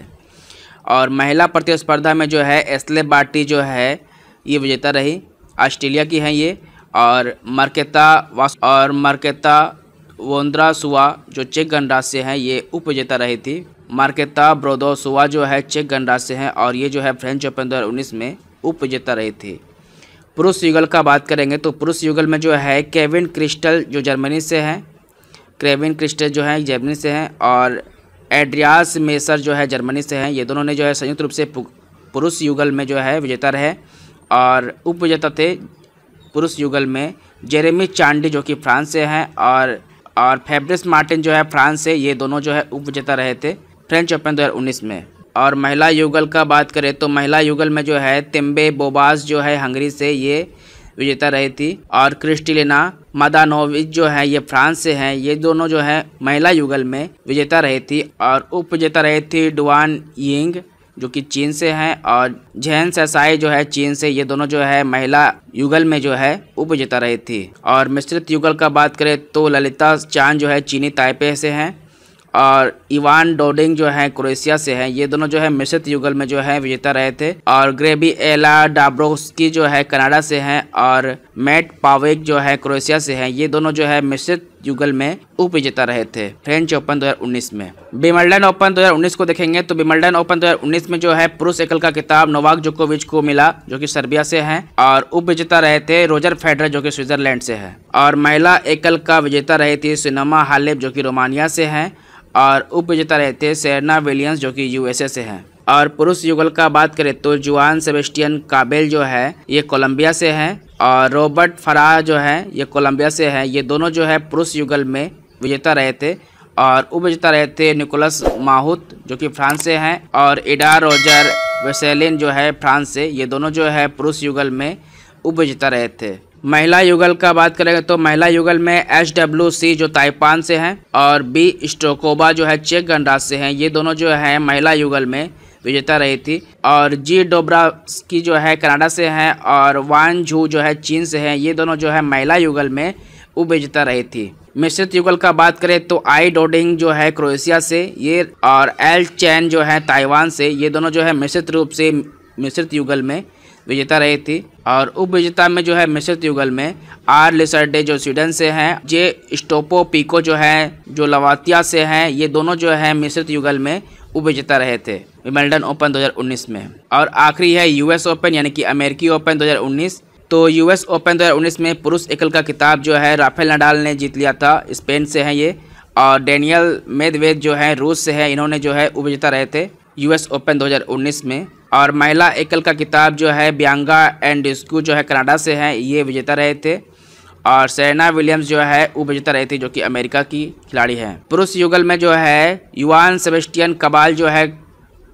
और महिला प्रतिस्पर्धा में जो है एस्ले बाटी जो है ये विजेता रही ऑस्ट्रेलिया की हैं ये और मार्केता वास और मार्केता वोंद्रा जो चेक गणराज से हैं ये उप विजेता रही थी मार्केता ब्रोदोसुआ जो है चेक गणराज से हैं और ये जो है फ्रेंच ओपन दो में उप विजेता रही थी पुरुष युगल का बात करेंगे तो पुरुष युगल में जो है केविन क्रिस्टल जो जर्मनी से हैं क्रेविन क्रिस्टल जो है जर्मनी से हैं और एड्रियास मेसर जो है जर्मनी से हैं ये दोनों ने जो है संयुक्त रूप से पुरुष युगल में जो है विजेता रहे और उप थे पुरुष युगल में जेरेमी चांडी जो कि फ्रांस से हैं और और फेब्रिस मार्टिन जो है फ्रांस से ये दोनों जो है उप रहे थे फ्रेंच ओपन दो में और महिला युगल का बात करें तो महिला युगल में जो है तिम्बे बोबास जो है हंगरी से ये विजेता रही थी और क्रिस्टिलिना मदानोविच जो है ये फ्रांस से हैं ये दोनों जो है महिला युगल में विजेता रही थी और उप विजेता रही थी डुआन यिंग जो कि चीन से हैं और जहन ससाई जो है चीन से ये दोनों जो है महिला युगल में जो है उप विजेता रही थी और मिश्रित युगल का बात करें तो ललिता चांद जो है चीनी ताइपे से हैं और इवान डोडिंग जो है क्रोएशिया से है ये दोनों जो है मिश्रित युगल में जो है विजेता रहे थे और ग्रेबी एला डाब्रोस्की जो है कनाडा से है और मैट पावेक जो है क्रोएशिया से है ये दोनों जो है मिश्रित युगल में उप विजेता रहे थे फ्रेंच ओपन 2019 में बिमल्डन ओपन 2019 को देखेंगे तो बिमल्डन ओपन 2019 में जो है पुरुष एकल का किताब नोवाक जोकोविच को मिला जो कि सर्बिया से है और उप विजेता रहे थे रोजर फेडर जो कि स्विट्जरलैंड से है और महिला एकल का विजेता रहे थी सिनेमा हालेप जो कि रोमानिया से है और उप विजेता रहे थे सेरना विलियम्स जो कि यूएसए से हैं और पुरुष युगल का बात करें तो जुआन सेबेस्टियन काबेल जो है ये कोलंबिया से हैं और रॉबर्ट फराह जो है ये कोलंबिया से हैं ये दोनों जो है पुरुष युगल में विजेता रहे थे और उप विजेता रहे थे निकोलस माहूत जो कि फ्रांस से हैं और इडा रोजर वेसेलिन जो है फ्रांस से ये दोनों जो है पुरुष युगल में उप विजेता रहे थे महिला युगल का बात करेंगे तो महिला युगल में एच डब्ल्यू सी जो ताइपान से हैं और बी स्टोकोबा जो है चेक गणराज से हैं ये दोनों जो हैं महिला युगल में विजेता रही थी और जी डोबरा की जो है कनाडा से हैं और वान झू जो है चीन से हैं ये दोनों जो है महिला युगल में वो विजेता रही थी मिश्रित युगल का बात करें तो आई डोडिंग जो है क्रोएशिया से ये और एल चैन जो है ताइवान से ये दोनों जो है मिश्रित रूप से मिश्रित युगल में विजेता रही थी और उप विजेता में जो है मिश्रित युगल में आर लिसर्डे जो स्वीडन से हैं जे स्टोपो पीको जो है जो लवातिया से हैं ये दोनों जो है मिश्रित युगल में उप विजेता रहे थे विमेल्डन ओपन 2019 में और आखिरी है यूएस ओपन यानी कि अमेरिकी ओपन 2019 तो यूएस ओपन 2019 में पुरुष एकल का किताब जो है राफेल नडाल ने जीत लिया था स्पेन से हैं ये और डेनियल मेदवेद जो है रूस से है इन्होंने जो है उपजेता रहे थे यूएस ओपन 2019 में और महिला एकल का किताब जो है ब्यांगा एंड स्कू जो है कनाडा से हैं ये विजेता रहे थे और सेना विलियम्स जो है वो विजेता रहे थे जो कि अमेरिका की खिलाड़ी हैं पुरुष युगल में जो है युवान सेबेस्टियन कबाल जो है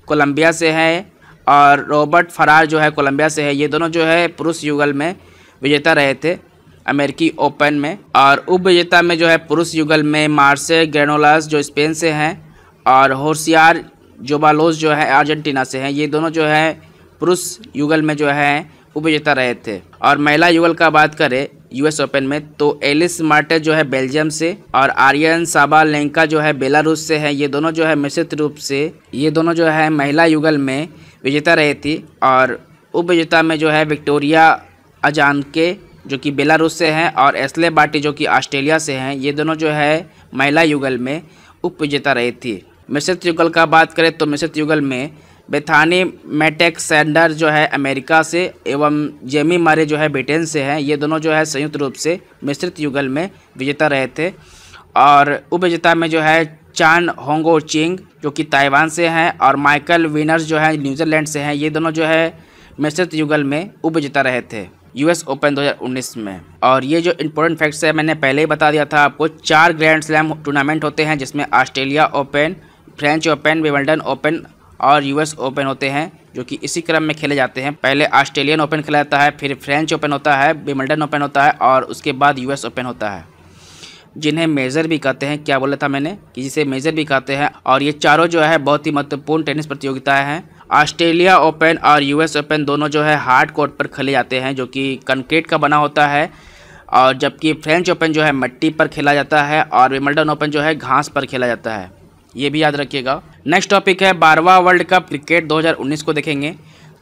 कोलंबिया से हैं और रॉबर्ट फरार जो है कोलंबिया से है ये दोनों जो है पुरुष युगल में विजेता रहे थे अमेरिकी ओपन में और उप विजेता में जो है पुरुष युगल में मार्से ग्रेनोलास जो स्पेन से हैं और होशियार जोबालोस जो है अर्जेंटीना से हैं ये दोनों जो है पुरुष युगल में जो है उपजेता रहे थे और महिला युगल का बात करें यूएस ओपन में तो एलिस मार्टे जो है बेल्जियम से और आर्यन साबा लेंका जो है बेलारूस से है ये दोनों जो है मिश्रित रूप से ये दोनों जो है महिला युगल में विजेता रहे थी और उपविजेता में जो है विक्टोरिया अजान के जो कि बेलारूस से हैं और एस्ले बाटी जो कि ऑस्ट्रेलिया से हैं ये दोनों जो है महिला युगल में उपविजेता रही थी मिश्रित युगल का बात करें तो मिश्रित युगल में बेथानी मेटेक्सेंडर जो है अमेरिका से एवं जेमी मारे जो है ब्रिटेन से हैं ये दोनों जो है संयुक्त रूप से मिश्रित युगल में विजेता रहे थे और उपविजेता में जो है चान होंगो चिंग जो कि ताइवान से हैं और माइकल विनर्स जो है न्यूजीलैंड से हैं ये दोनों जो है मिश्रित युगल में उपविजेता रहे थे यूएस ओपन 2019 में और ये जो इम्पोर्टेंट फैक्ट्स है मैंने पहले ही बता दिया था आपको चार ग्रैंड स्लैम टूर्नामेंट होते हैं जिसमें Australia Open French Open Wimbledon Open और यूएस ओपन होते हैं जो कि इसी क्रम में खेले जाते हैं पहले ऑस्ट्रेलियन ओपन खेला जाता है फिर फ्रेंच ओपन होता है विमल्टन ओपन होता है और उसके बाद यूएस ओपन होता है जिन्हें मेजर भी कहते हैं क्या बोला था मैंने कि जिसे मेजर भी कहते हैं और ये चारों जो है बहुत ही महत्वपूर्ण टेनिस प्रतियोगिताएं हैं ऑस्ट्रेलिया ओपन और यूएस ओपन दोनों जो है हार्ड कोर्ट पर खेले जाते हैं जो कि कंक्रीट का बना होता है और जबकि फ्रेंच ओपन जो है मट्टी पर खेला जाता है और विमल्डन ओपन जो है घास पर खेला जाता है ये भी याद रखिएगा नेक्स्ट टॉपिक है बारवा वर्ल्ड कप क्रिकेट 2019 को देखेंगे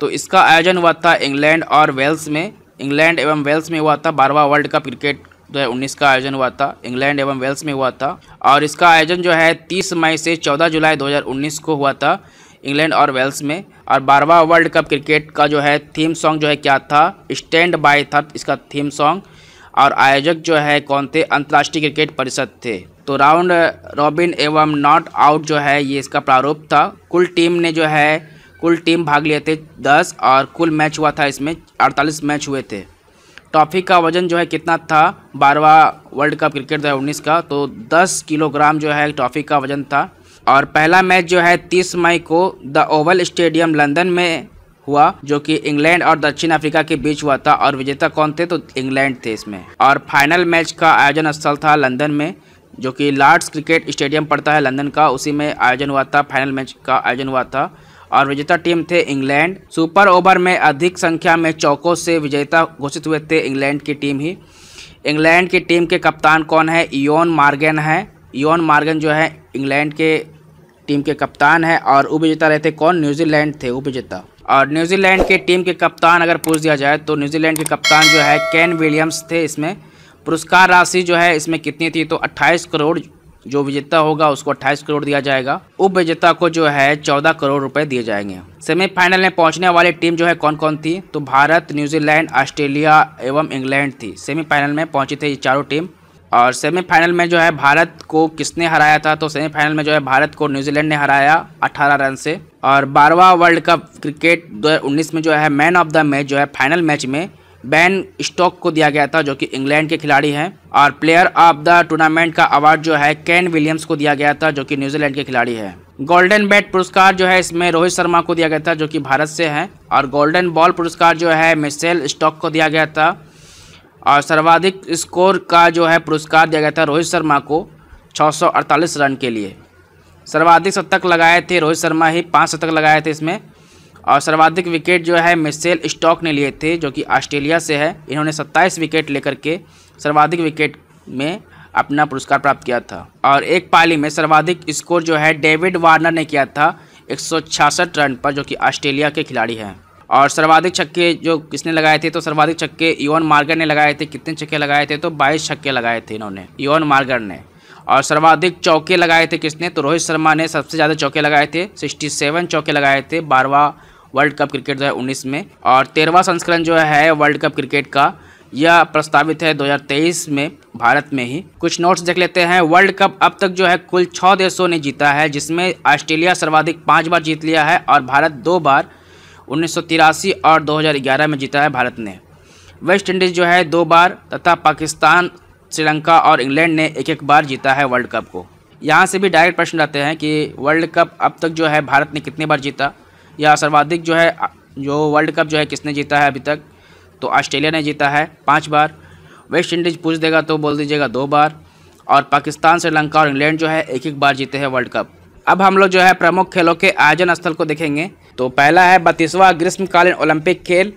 तो इसका आयोजन हुआ था इंग्लैंड और वेल्स में इंग्लैंड एवं वेल्स में हुआ था बारवा वर्ल्ड कप क्रिकेट 2019 का आयोजन हुआ था इंग्लैंड एवं वेल्स में हुआ था और इसका आयोजन जो है 30 मई से 14 जुलाई 2019 को हुआ था इंग्लैंड और वेल्स में और बारवा वर्ल्ड कप क्रिकेट का जो है थीम सॉन्ग जो है क्या था स्टैंड बाय था इसका थीम सॉन्ग और आयोजक जो है कौन थे अंतर्राष्ट्रीय क्रिकेट परिषद थे तो राउंड रॉबिन एवं नॉट आउट जो है ये इसका प्रारूप था कुल टीम ने जो है कुल टीम भाग लिए थे दस और कुल मैच हुआ था इसमें अड़तालीस मैच हुए थे ट्रॉफी का वजन जो है कितना था बारवा वर्ल्ड कप क्रिकेट दो उन्नीस का तो दस किलोग्राम जो है ट्रॉफी का वजन था और पहला मैच जो है तीस मई को द ओवल स्टेडियम लंदन में हुआ जो कि इंग्लैंड और दक्षिण अफ्रीका के बीच हुआ था और विजेता कौन थे तो इंग्लैंड थे इसमें और फाइनल मैच का आयोजन स्थल था लंदन में जो कि लॉर्ड्स क्रिकेट स्टेडियम पड़ता है लंदन का उसी में आयोजन हुआ था फाइनल मैच का आयोजन हुआ था और विजेता टीम थे इंग्लैंड सुपर ओवर में अधिक संख्या में चौकों से विजेता घोषित हुए थे इंग्लैंड की टीम ही इंग्लैंड की टीम के कप्तान कौन है योन मार्गन है योन मार्गन जो है इंग्लैंड के टीम के कप्तान है और उपविजेता रहे थे कौन न्यूजीलैंड थे उपविजेता और न्यूजीलैंड के टीम के कप्तान अगर पूछ दिया जाए तो न्यूजीलैंड के कप्तान जो है कैन विलियम्स थे इसमें पुरस्कार राशि जो है इसमें कितनी थी तो 28 करोड़ जो विजेता होगा उसको 28 करोड़ दिया जाएगा उप विजेता को जो है 14 करोड़ रुपए दिए जाएंगे सेमीफाइनल में पहुंचने वाली टीम जो है कौन कौन थी तो भारत न्यूजीलैंड ऑस्ट्रेलिया एवं इंग्लैंड थी सेमीफाइनल में पहुंची थी ये चारों टीम और सेमीफाइनल में जो है भारत को किसने हराया था तो सेमीफाइनल में जो है भारत को न्यूजीलैंड ने हराया अठारह रन से और बारहवा वर्ल्ड कप क्रिकेट 2019 में जो है मैन ऑफ द मैच जो है फाइनल मैच में बैन स्टॉक को दिया गया था जो कि इंग्लैंड के खिलाड़ी हैं और प्लेयर ऑफ द टूर्नामेंट का अवार्ड जो है कैन विलियम्स को दिया गया था जो कि न्यूजीलैंड के खिलाड़ी है गोल्डन बैट पुरस्कार जो है इसमें रोहित शर्मा को दिया गया था जो कि भारत से है और गोल्डन बॉल पुरस्कार जो है मिसेल स्टॉक को दिया गया था और सर्वाधिक स्कोर का जो है पुरस्कार दिया गया था रोहित शर्मा को छः रन के लिए सर्वाधिक शतक लगाए थे रोहित शर्मा ही पाँच शतक लगाए थे इसमें और सर्वाधिक विकेट जो है मिसेल स्टॉक ने लिए थे जो कि ऑस्ट्रेलिया से है इन्होंने 27 विकेट लेकर के सर्वाधिक विकेट में अपना पुरस्कार प्राप्त किया था और एक पाली में सर्वाधिक स्कोर जो है डेविड वार्नर ने किया था एक रन पर जो कि ऑस्ट्रेलिया के खिलाड़ी हैं और सर्वाधिक छक्के जो किसने लगाए थे तो सर्वाधिक छक्के इवन मार्गर ने लगाए थे कितने छक्के लगाए थे तो 22 छक्के लगाए थे इन्होंने इवन मार्गर ने और सर्वाधिक चौके लगाए थे किसने तो रोहित शर्मा ने सबसे ज़्यादा चौके लगाए थे सिक्सटी सेवन चौके लगाए थे बारहवा वर्ल्ड कप क्रिकेट 2019 में और तेरहवा संस्करण जो है वर्ल्ड कप क्रिकेट का यह प्रस्तावित है 2023 में भारत में ही कुछ नोट्स देख लेते हैं वर्ल्ड कप अब तक जो है कुल छः देशों ने जीता है जिसमें ऑस्ट्रेलिया सर्वाधिक पाँच बार जीत लिया है और भारत दो बार उन्नीस और दो में जीता है भारत ने वेस्ट इंडीज़ जो है दो बार तथा पाकिस्तान श्रीलंका और इंग्लैंड ने एक एक बार जीता है वर्ल्ड कप को यहाँ से भी डायरेक्ट प्रश्न रहते हैं कि वर्ल्ड कप अब तक जो है भारत ने कितने बार जीता या सर्वाधिक जो है जो वर्ल्ड कप जो है किसने जीता है अभी तक तो ऑस्ट्रेलिया ने जीता है पाँच बार वेस्ट इंडीज़ पूछ देगा तो बोल दीजिएगा दो बार और पाकिस्तान श्रीलंका और इंग्लैंड जो है एक एक बार जीते हैं वर्ल्ड कप अब हम लोग जो है प्रमुख खेलों के आयोजन स्थल को देखेंगे तो पहला है बत्तीसवां ग्रीष्मकालीन ओलंपिक खेल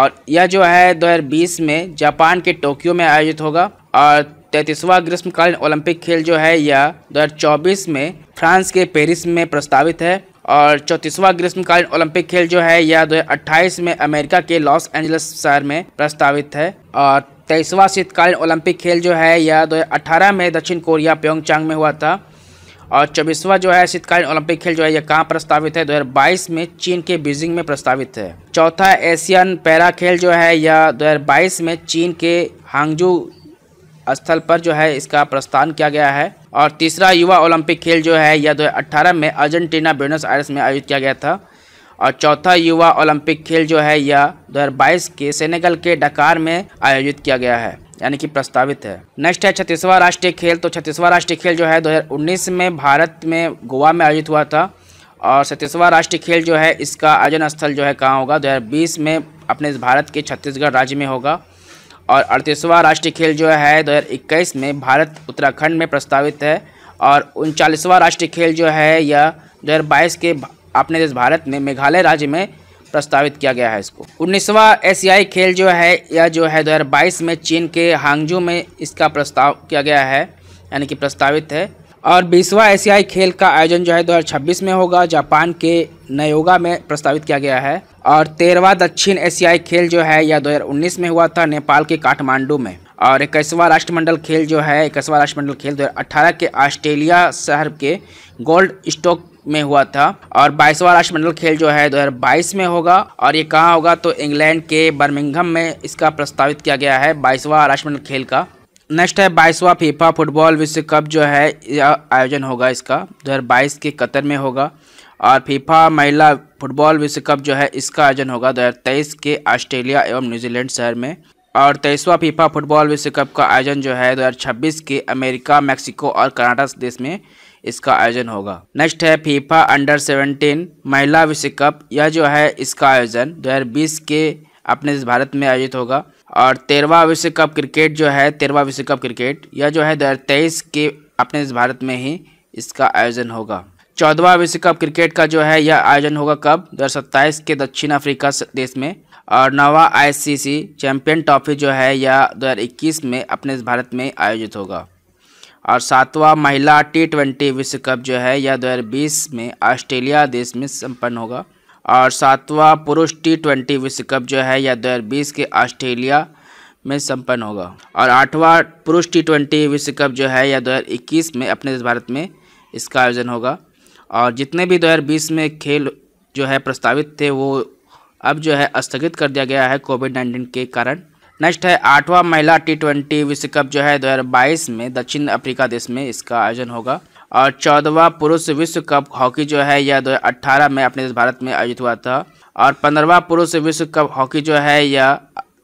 और यह जो है 2020 में जापान के टोक्यो में आयोजित होगा और तैंतीसवां ग्रीष्मकालीन ओलंपिक खेल जो है यह 2024 में फ्रांस के पेरिस में प्रस्तावित है और चौंतीसवां ग्रीष्मकालीन ओलंपिक खेल जो है यह 2028 में अमेरिका के लॉस एंजलिस शहर में प्रस्तावित है और तेईसवां शीतकालीन ओलंपिक खेल जो है यह 2018 में दक्षिण कोरिया प्योंगचांग में हुआ था और चौबीसवा जो है शीतकालीन ओलंपिक खेल जो है यह कहाँ प्रस्तावित है 2022 में चीन के बीजिंग में प्रस्तावित है चौथा एशियन पैरा खेल जो है यह 2022 में चीन के हांगजू स्थल पर जो है इसका प्रस्थान किया गया है और तीसरा युवा ओलंपिक खेल जो है यह दो में अर्जेंटीना ब्यूनस आयर्स में आयोजित किया गया था और चौथा युवा ओलंपिक खेल जो है यह 2022 के सेनेगल के डकार में आयोजित किया गया है यानी कि प्रस्तावित है नेक्स्ट है छत्तीसवां राष्ट्रीय खेल तो छत्तीसवां राष्ट्रीय खेल जो है 2019 में भारत में गोवा में आयोजित हुआ था और छत्तीसवां राष्ट्रीय खेल जो है इसका आयोजन स्थल जो है कहाँ होगा 2020 में अपने भारत के छत्तीसगढ़ राज्य में होगा और अड़तीसवां राष्ट्रीय खेल जो है 2021 में भारत उत्तराखंड में प्रस्तावित है और उनचालीसवां राष्ट्रीय खेल जो है यह 2022 के अपने देश भारत में मेघालय राज्य में प्रस्तावित किया गया है इसको उन्नीसवां एशियाई खेल जो है यह जो है 2022 में चीन के हांगजू में इसका प्रस्ताव किया गया है यानी कि प्रस्तावित है और बीसवा एशियाई खेल का आयोजन जो है 2026 में होगा जापान के नयोगा में प्रस्तावित किया गया है और तेरहवा दक्षिण एशियाई खेल जो है यह 2019 में हुआ था नेपाल के काठमांडू में और इक्कीसवां राष्ट्रमंडल खेल जो है इक्कीसवां राष्ट्रमंडल खेल 2018 के ऑस्ट्रेलिया शहर के गोल्ड स्टोक में हुआ था और बाईसवा राष्ट्रमंडल खेल जो है 2022 में होगा और ये कहाँ होगा तो इंग्लैंड के बर्मिंगम में इसका प्रस्तावित किया गया है बाईसवा राष्ट्रमंडल खेल का नेक्स्ट है बाईसवा फीफा फुटबॉल विश्व कप जो है यह आयोजन होगा इसका बाईस के कतर में होगा और फीफा महिला फुटबॉल विश्व कप जो है इसका आयोजन होगा तेईस के ऑस्ट्रेलिया एवं न्यूजीलैंड शहर में और तेईसवा फीफा फुटबॉल विश्व कप का आयोजन जो है 2026 के अमेरिका मैक्सिको और कनाडा देश में इसका आयोजन होगा नेक्स्ट है फीफा अंडर 17 महिला विश्व कप यह जो है इसका आयोजन 2020 के अपने भारत में आयोजित होगा और तेरहवा विश्व कप क्रिकेट जो है तेरहवा विश्व कप क्रिकेट यह जो है दो के अपने इस भारत में ही इसका आयोजन होगा चौदवा विश्व कप क्रिकेट का जो है यह आयोजन होगा कब दो के दक्षिण अफ्रीका देश में और नवा आईसीसी चैंपियन ट्रॉफी जो है यह 2021 में अपने भारत में आयोजित होगा और सातवां महिला टी ट्वेंटी विश्व कप जो है यह 2020 में ऑस्ट्रेलिया देश में संपन्न होगा और सातवां पुरुष टी ट्वेंटी विश्व कप जो है यह 2020 के ऑस्ट्रेलिया में संपन्न होगा और आठवां पुरुष टी ट्वेंटी विश्व कप जो है यह 2021 में अपने देश भारत में इसका आयोजन होगा और जितने भी 2020 में खेल जो है प्रस्तावित थे वो अब जो है स्थगित कर दिया गया है कोविड नाइन्टीन के कारण नेक्स्ट है आठवां महिला टी ट्वेंटी विश्व कप जो है दो में दक्षिण अफ्रीका देश में इसका आयोजन होगा और चौदहवा पुरुष विश्व कप हॉकी जो है यह 2018 में अपने देश भारत में आयोजित हुआ था और पंद्रवा पुरुष विश्व कप हॉकी जो है यह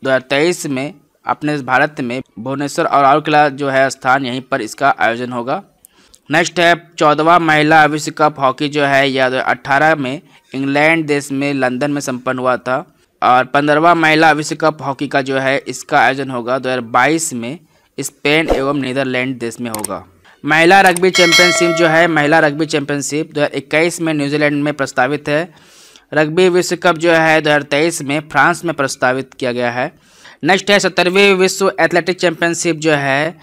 2023 में अपने भारत में भुवनेश्वर और राउरकिला जो है स्थान यहीं पर इसका आयोजन होगा नेक्स्ट है चौदहवा महिला विश्व कप हॉकी जो है यह दो अट्ठारह में इंग्लैंड देश में लंदन में संपन्न हुआ था और पंद्रहवा महिला विश्व कप हॉकी का जो है इसका आयोजन होगा 2022 में स्पेन एवं नीदरलैंड देश में होगा महिला रग्बी चैंपियनशिप जो है महिला रग्बी चैंपियनशिप 2021 में न्यूजीलैंड में प्रस्तावित है रग्बी विश्व कप जो है 2023 में फ्रांस में प्रस्तावित किया गया है नेक्स्ट है सत्तरवीं विश्व एथलेटिक चैंपियनशिप जो है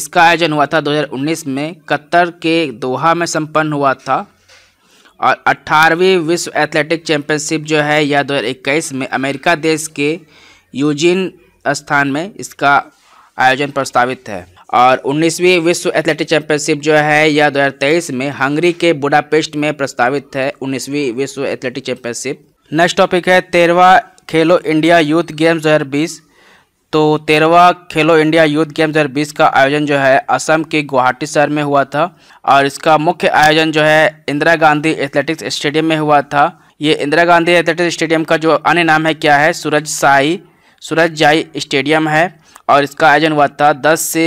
इसका आयोजन हुआ था 2019 में कतर के दोहा में संपन्न हुआ था और अट्ठारहवीं विश्व एथलेटिक चैंपियनशिप जो है यह 2021 में अमेरिका देश के यूजिन स्थान में इसका आयोजन प्रस्तावित है और 19वीं विश्व एथलेटिक चैंपियनशिप जो है यह 2023 में हंगरी के बुडापेस्ट में प्रस्तावित है 19वीं विश्व एथलेटिक चैंपियनशिप नेक्स्ट टॉपिक है तेरहवा खेलो इंडिया यूथ गेम्स 2020 तो तेरहवा खेलो इंडिया यूथ गेम्स 2020 का आयोजन जो है असम के गुवाहाटी शहर में हुआ था और इसका मुख्य आयोजन जो है इंदिरा गांधी एथलेटिक्स स्टेडियम में हुआ था ये इंदिरा गांधी एथलेटिक्स स्टेडियम का जो अन्य नाम है क्या है सूरज साई सूरज जाई स्टेडियम है और इसका आयोजन हुआ था 10 से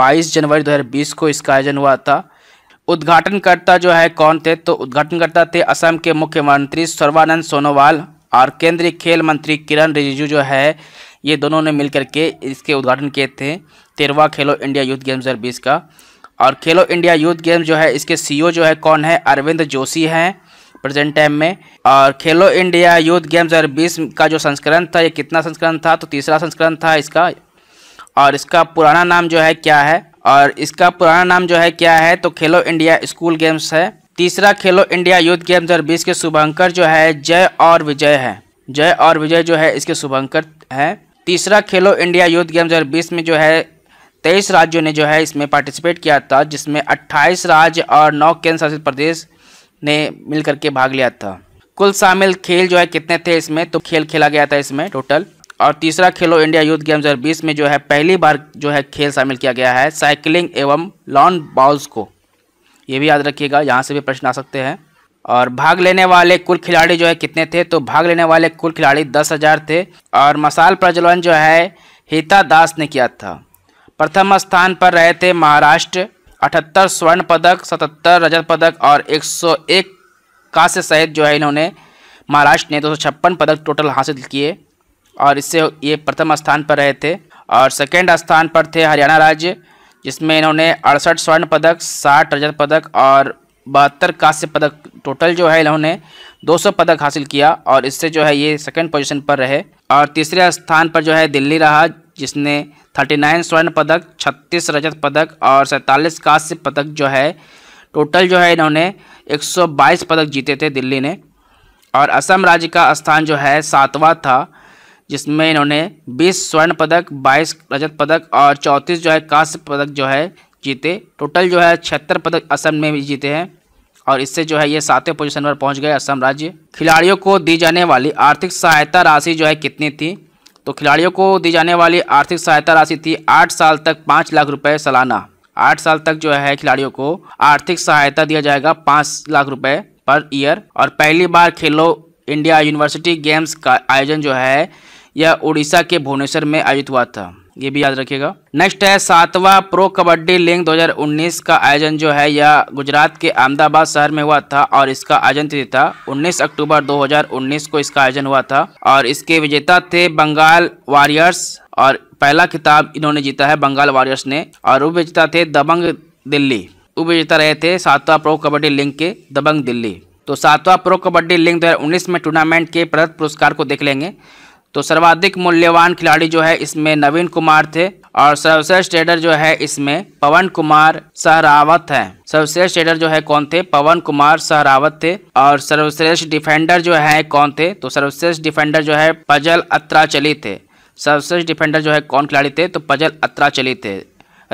22 जनवरी 2020 को इसका आयोजन हुआ था उद्घाटनकर्ता जो है कौन थे तो उद्घाटनकर्ता थे असम के मुख्यमंत्री सर्वानंद सोनोवाल और केंद्रीय खेल मंत्री किरण रिजिजू जो है ये दोनों ने मिलकर के इसके उद्घाटन किए थे तेरवा खेलो इंडिया यूथ गेम्स दो बीस का और खेलो इंडिया यूथ गेम्स जो है इसके सीईओ जो है कौन है अरविंद जोशी हैं प्रेजेंट टाइम में और खेलो इंडिया यूथ गेम्स 2020 का जो संस्करण था ये कितना संस्करण था तो तीसरा संस्करण था इसका और इसका पुराना नाम जो है क्या है और इसका पुराना नाम जो है क्या है तो खेलो इंडिया स्कूल गेम्स है तीसरा खेलो इंडिया यूथ गेम्स और बीस के शुभंकर जो है जय और विजय है जय और विजय जो है इसके शुभंकर है तीसरा खेलो इंडिया यूथ गेम्स और बीस में जो है तेईस राज्यों ने जो है इसमें पार्टिसिपेट किया था जिसमें अट्ठाईस राज्य और नौ केंद्र शासित प्रदेश ने मिलकर के भाग लिया था कुल शामिल खेल जो है कितने थे इसमें तो खेल खेला गया था इसमें टोटल और तीसरा खेलो इंडिया यूथ गेम्स 2020 में जो है पहली बार जो है खेल शामिल किया गया है साइकिलिंग एवं लॉन बॉल्स को ये भी याद रखिएगा यहाँ से भी प्रश्न आ सकते हैं और भाग लेने वाले कुल खिलाड़ी जो है कितने थे तो भाग लेने वाले कुल खिलाड़ी दस हज़ार थे और मसाल प्रज्वलन जो है हिता दास ने किया था प्रथम स्थान पर रहे थे महाराष्ट्र अठहत्तर स्वर्ण पदक सतहत्तर रजत पदक और 101 कांस्य सहित जो है इन्होंने महाराष्ट्र ने दो पदक टोटल हासिल किए और इससे ये प्रथम स्थान पर रहे थे और सेकेंड स्थान पर थे हरियाणा राज्य जिसमें इन्होंने अड़सठ स्वर्ण पदक साठ रजत पदक और बहत्तर कांस्य पदक टोटल जो है इन्होंने 200 पदक हासिल किया और इससे जो है ये सेकंड पोजीशन पर रहे और तीसरे स्थान पर जो है दिल्ली रहा जिसने 39 स्वर्ण पदक 36 रजत पदक और सैंतालीस कांस्य पदक जो है टोटल जो है इन्होंने 122 पदक जीते थे दिल्ली ने और असम राज्य का स्थान जो है सातवां था जिसमें इन्होंने 20 स्वर्ण पदक 22 रजत पदक और 34 जो है कांस्य पदक जो है जीते टोटल जो है छिहत्तर पदक असम में भी जीते हैं और इससे जो है ये सातवें पोजीशन पर पहुंच गए असम राज्य खिलाड़ियों को दी जाने वाली आर्थिक सहायता राशि जो है कितनी थी तो खिलाड़ियों को दी जाने वाली आर्थिक सहायता राशि थी आठ साल तक पाँच लाख रुपये सालाना आठ साल तक जो है खिलाड़ियों को आर्थिक सहायता दिया जाएगा पाँच लाख रुपये पर ईयर और पहली बार खेलो इंडिया यूनिवर्सिटी गेम्स का आयोजन जो है यह उड़ीसा के भुवनेश्वर में आयोजित हुआ था ये भी याद रखिएगा नेक्स्ट है सातवां प्रो कबड्डी लीग 2019 का आयोजन जो है यह गुजरात के अहमदाबाद शहर में हुआ था और इसका आयोजन तिथि था 19 अक्टूबर 2019 को इसका आयोजन हुआ था और इसके विजेता थे बंगाल वॉरियर्स और पहला खिताब इन्होंने जीता है बंगाल वॉरियर्स ने और वो विजेता थे दबंग दिल्ली विजेता रहे थे सातवां प्रो कबड्डी लीग के दबंग दिल्ली तो सातवा प्रो कबड्डी लीग दो में टूर्नामेंट के प्रदत्त पुरस्कार को देख लेंगे तो सर्वाधिक मूल्यवान खिलाड़ी जो है इसमें नवीन कुमार थे और सर्वश्रेष्ठ ट्रेडर जो है इसमें पवन कुमार सहरावत है सर्वश्रेष्ठ ट्रेडर जो है कौन थे पवन कुमार सहरावत थे और सर्वश्रेष्ठ डिफेंडर जो है कौन थे तो सर्वश्रेष्ठ डिफेंडर जो है पजल अत्राचली थे सर्वश्रेष्ठ डिफेंडर जो है कौन खिलाड़ी थे तो पजल अत्राचली थे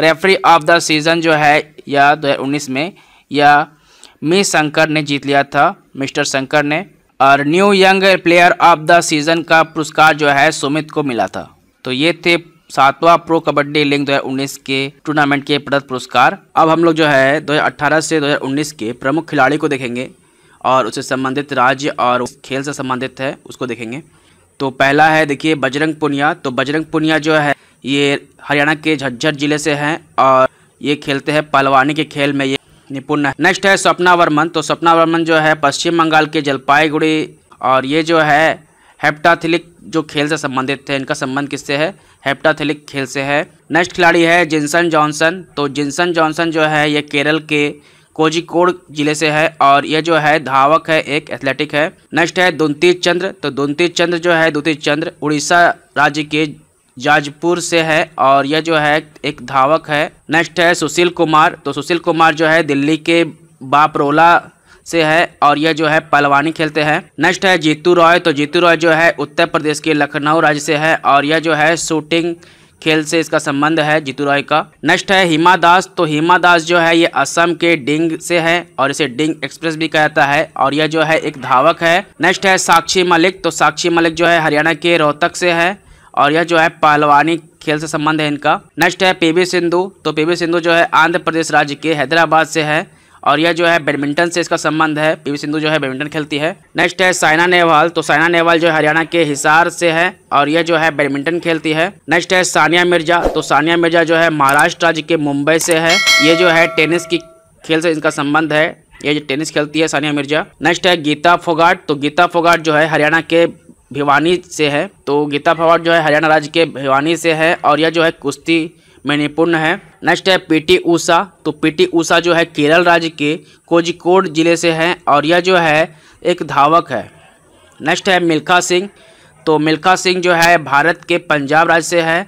रेफरी ऑफ द सीजन जो है या दो में या मी शंकर ने जीत लिया था मिस्टर शंकर ने और new young player of the season का पुरस्कार जो है सुमित को मिला था तो ये थे सातवां प्रो कबड्डी लीग 2019 के टूर्नामेंट के प्रदत्त पुरस्कार अब हम लोग जो है 2018 से 2019 के प्रमुख खिलाड़ी को देखेंगे और उससे संबंधित राज्य और खेल से संबंधित है उसको देखेंगे तो पहला है देखिए बजरंग पुनिया तो बजरंग पुनिया जो है ये हरियाणा के झज्जर ज़िले से हैं और ये खेलते हैं पलवानी के खेल में ये निपुण है नेक्स्ट है सपना वर्मन तो सपना वर्मन जो है पश्चिम बंगाल के जलपाईगुड़ी और ये जो है हेप्टाथिलिक जो खेल से संबंधित थे इनका संबंध किससे है हेप्टाथिलिक खेल से है नेक्स्ट खिलाड़ी है जिनसन जॉनसन तो जिनसन जॉनसन जो है ये केरल के कोजिकोड जिले से है और ये जो है धावक है एक एथलेटिक है नेक्स्ट है दुंती चंद्र तो दुंती चंद्र जो है दुंतीज चंद्र उड़ीसा राज्य के जाजपुर से है और यह जो है एक धावक है नेक्स्ट है सुशील कुमार तो सुशील कुमार जो है दिल्ली के बापरोला से है और यह जो है पहलवानी खेलते हैं नेक्स्ट है जीतू रॉय तो जीतू रॉय जो है उत्तर प्रदेश के लखनऊ राज्य से है और यह जो है शूटिंग खेल से इसका संबंध है जीतू रॉय का नेक्स्ट है हिमा दास तो हिमा दास जो है ये असम के डिंग से है और इसे डिंग एक्सप्रेस भी कहता है और यह जो है एक धावक है नेक्स्ट है साक्षी मलिक तो साक्षी मलिक जो है हरियाणा के रोहतक से है और यह जो है पहलवानी खेल से संबंध है इनका नेक्स्ट है पीवी सिंधु तो पीवी सिंधु जो है आंध्र प्रदेश राज्य के हैदराबाद से है और यह जो है बैडमिंटन से इसका संबंध है पीवी सिंधु जो है बैडमिंटन खेलती है नेक्स्ट है साइना नेहवाल तो साइना नेहवाल जो है हरियाणा के हिसार से है और यह जो है बैडमिंटन खेलती है नेक्स्ट है सानिया मिर्जा तो सानिया मिर्जा जो है महाराष्ट्र राज्य के मुंबई से है ये जो है टेनिस की खेल से इनका संबंध है ये जो टेनिस खेलती है सानिया मिर्जा नेक्स्ट है गीता फोगाट तो गीता फोगाट जो है हरियाणा के भिवानी से है तो गीता फवाड़ जो है हरियाणा राज्य के भिवानी से है और यह जो है कुश्ती में निपुण है नेक्स्ट है पीटी ऊषा तो पीटी ऊषा जो है केरल राज्य के कोजिकोड जिले से है और यह जो है एक धावक है नेक्स्ट है मिल्खा सिंह तो मिल्खा सिंह जो है भारत के पंजाब राज्य से है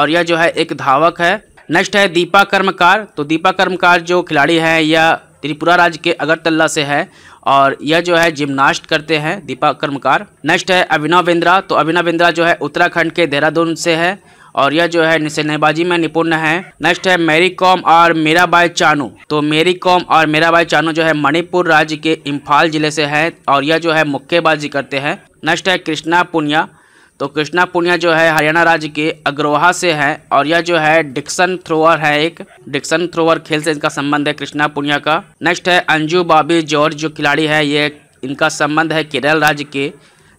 और यह जो है एक धावक है नेक्स्ट है दीपा कर्मकार तो दीपा कर्मकार जो खिलाड़ी हैं यह त्रिपुरा राज्य के अगरतला से है और यह जो है जिमनास्ट करते हैं दीपा कर्मकार नेक्स्ट है अभिनव बिंद्रा तो अभिनव बिंद्रा जो है उत्तराखंड के देहरादून से है और यह जो है सनेबाजी में निपुण है नेक्स्ट है मेरी कॉम और मीराबाई चानू तो मेरी कॉम और मीराबाई चानू जो है मणिपुर राज्य के इम्फाल जिले से है और यह जो है मुक्केबाजी करते हैं नेक्स्ट है कृष्णा पुनिया तो कृष्णा पुनिया जो है हरियाणा राज्य के अग्रोहा से है और यह जो है डिक्सन थ्रोअर है एक डिक्सन थ्रोअर खेल से इनका संबंध है कृष्णा पुनिया का नेक्स्ट है अंजू बाबी जॉर्ज जो खिलाड़ी है ये इनका संबंध है केरल राज्य के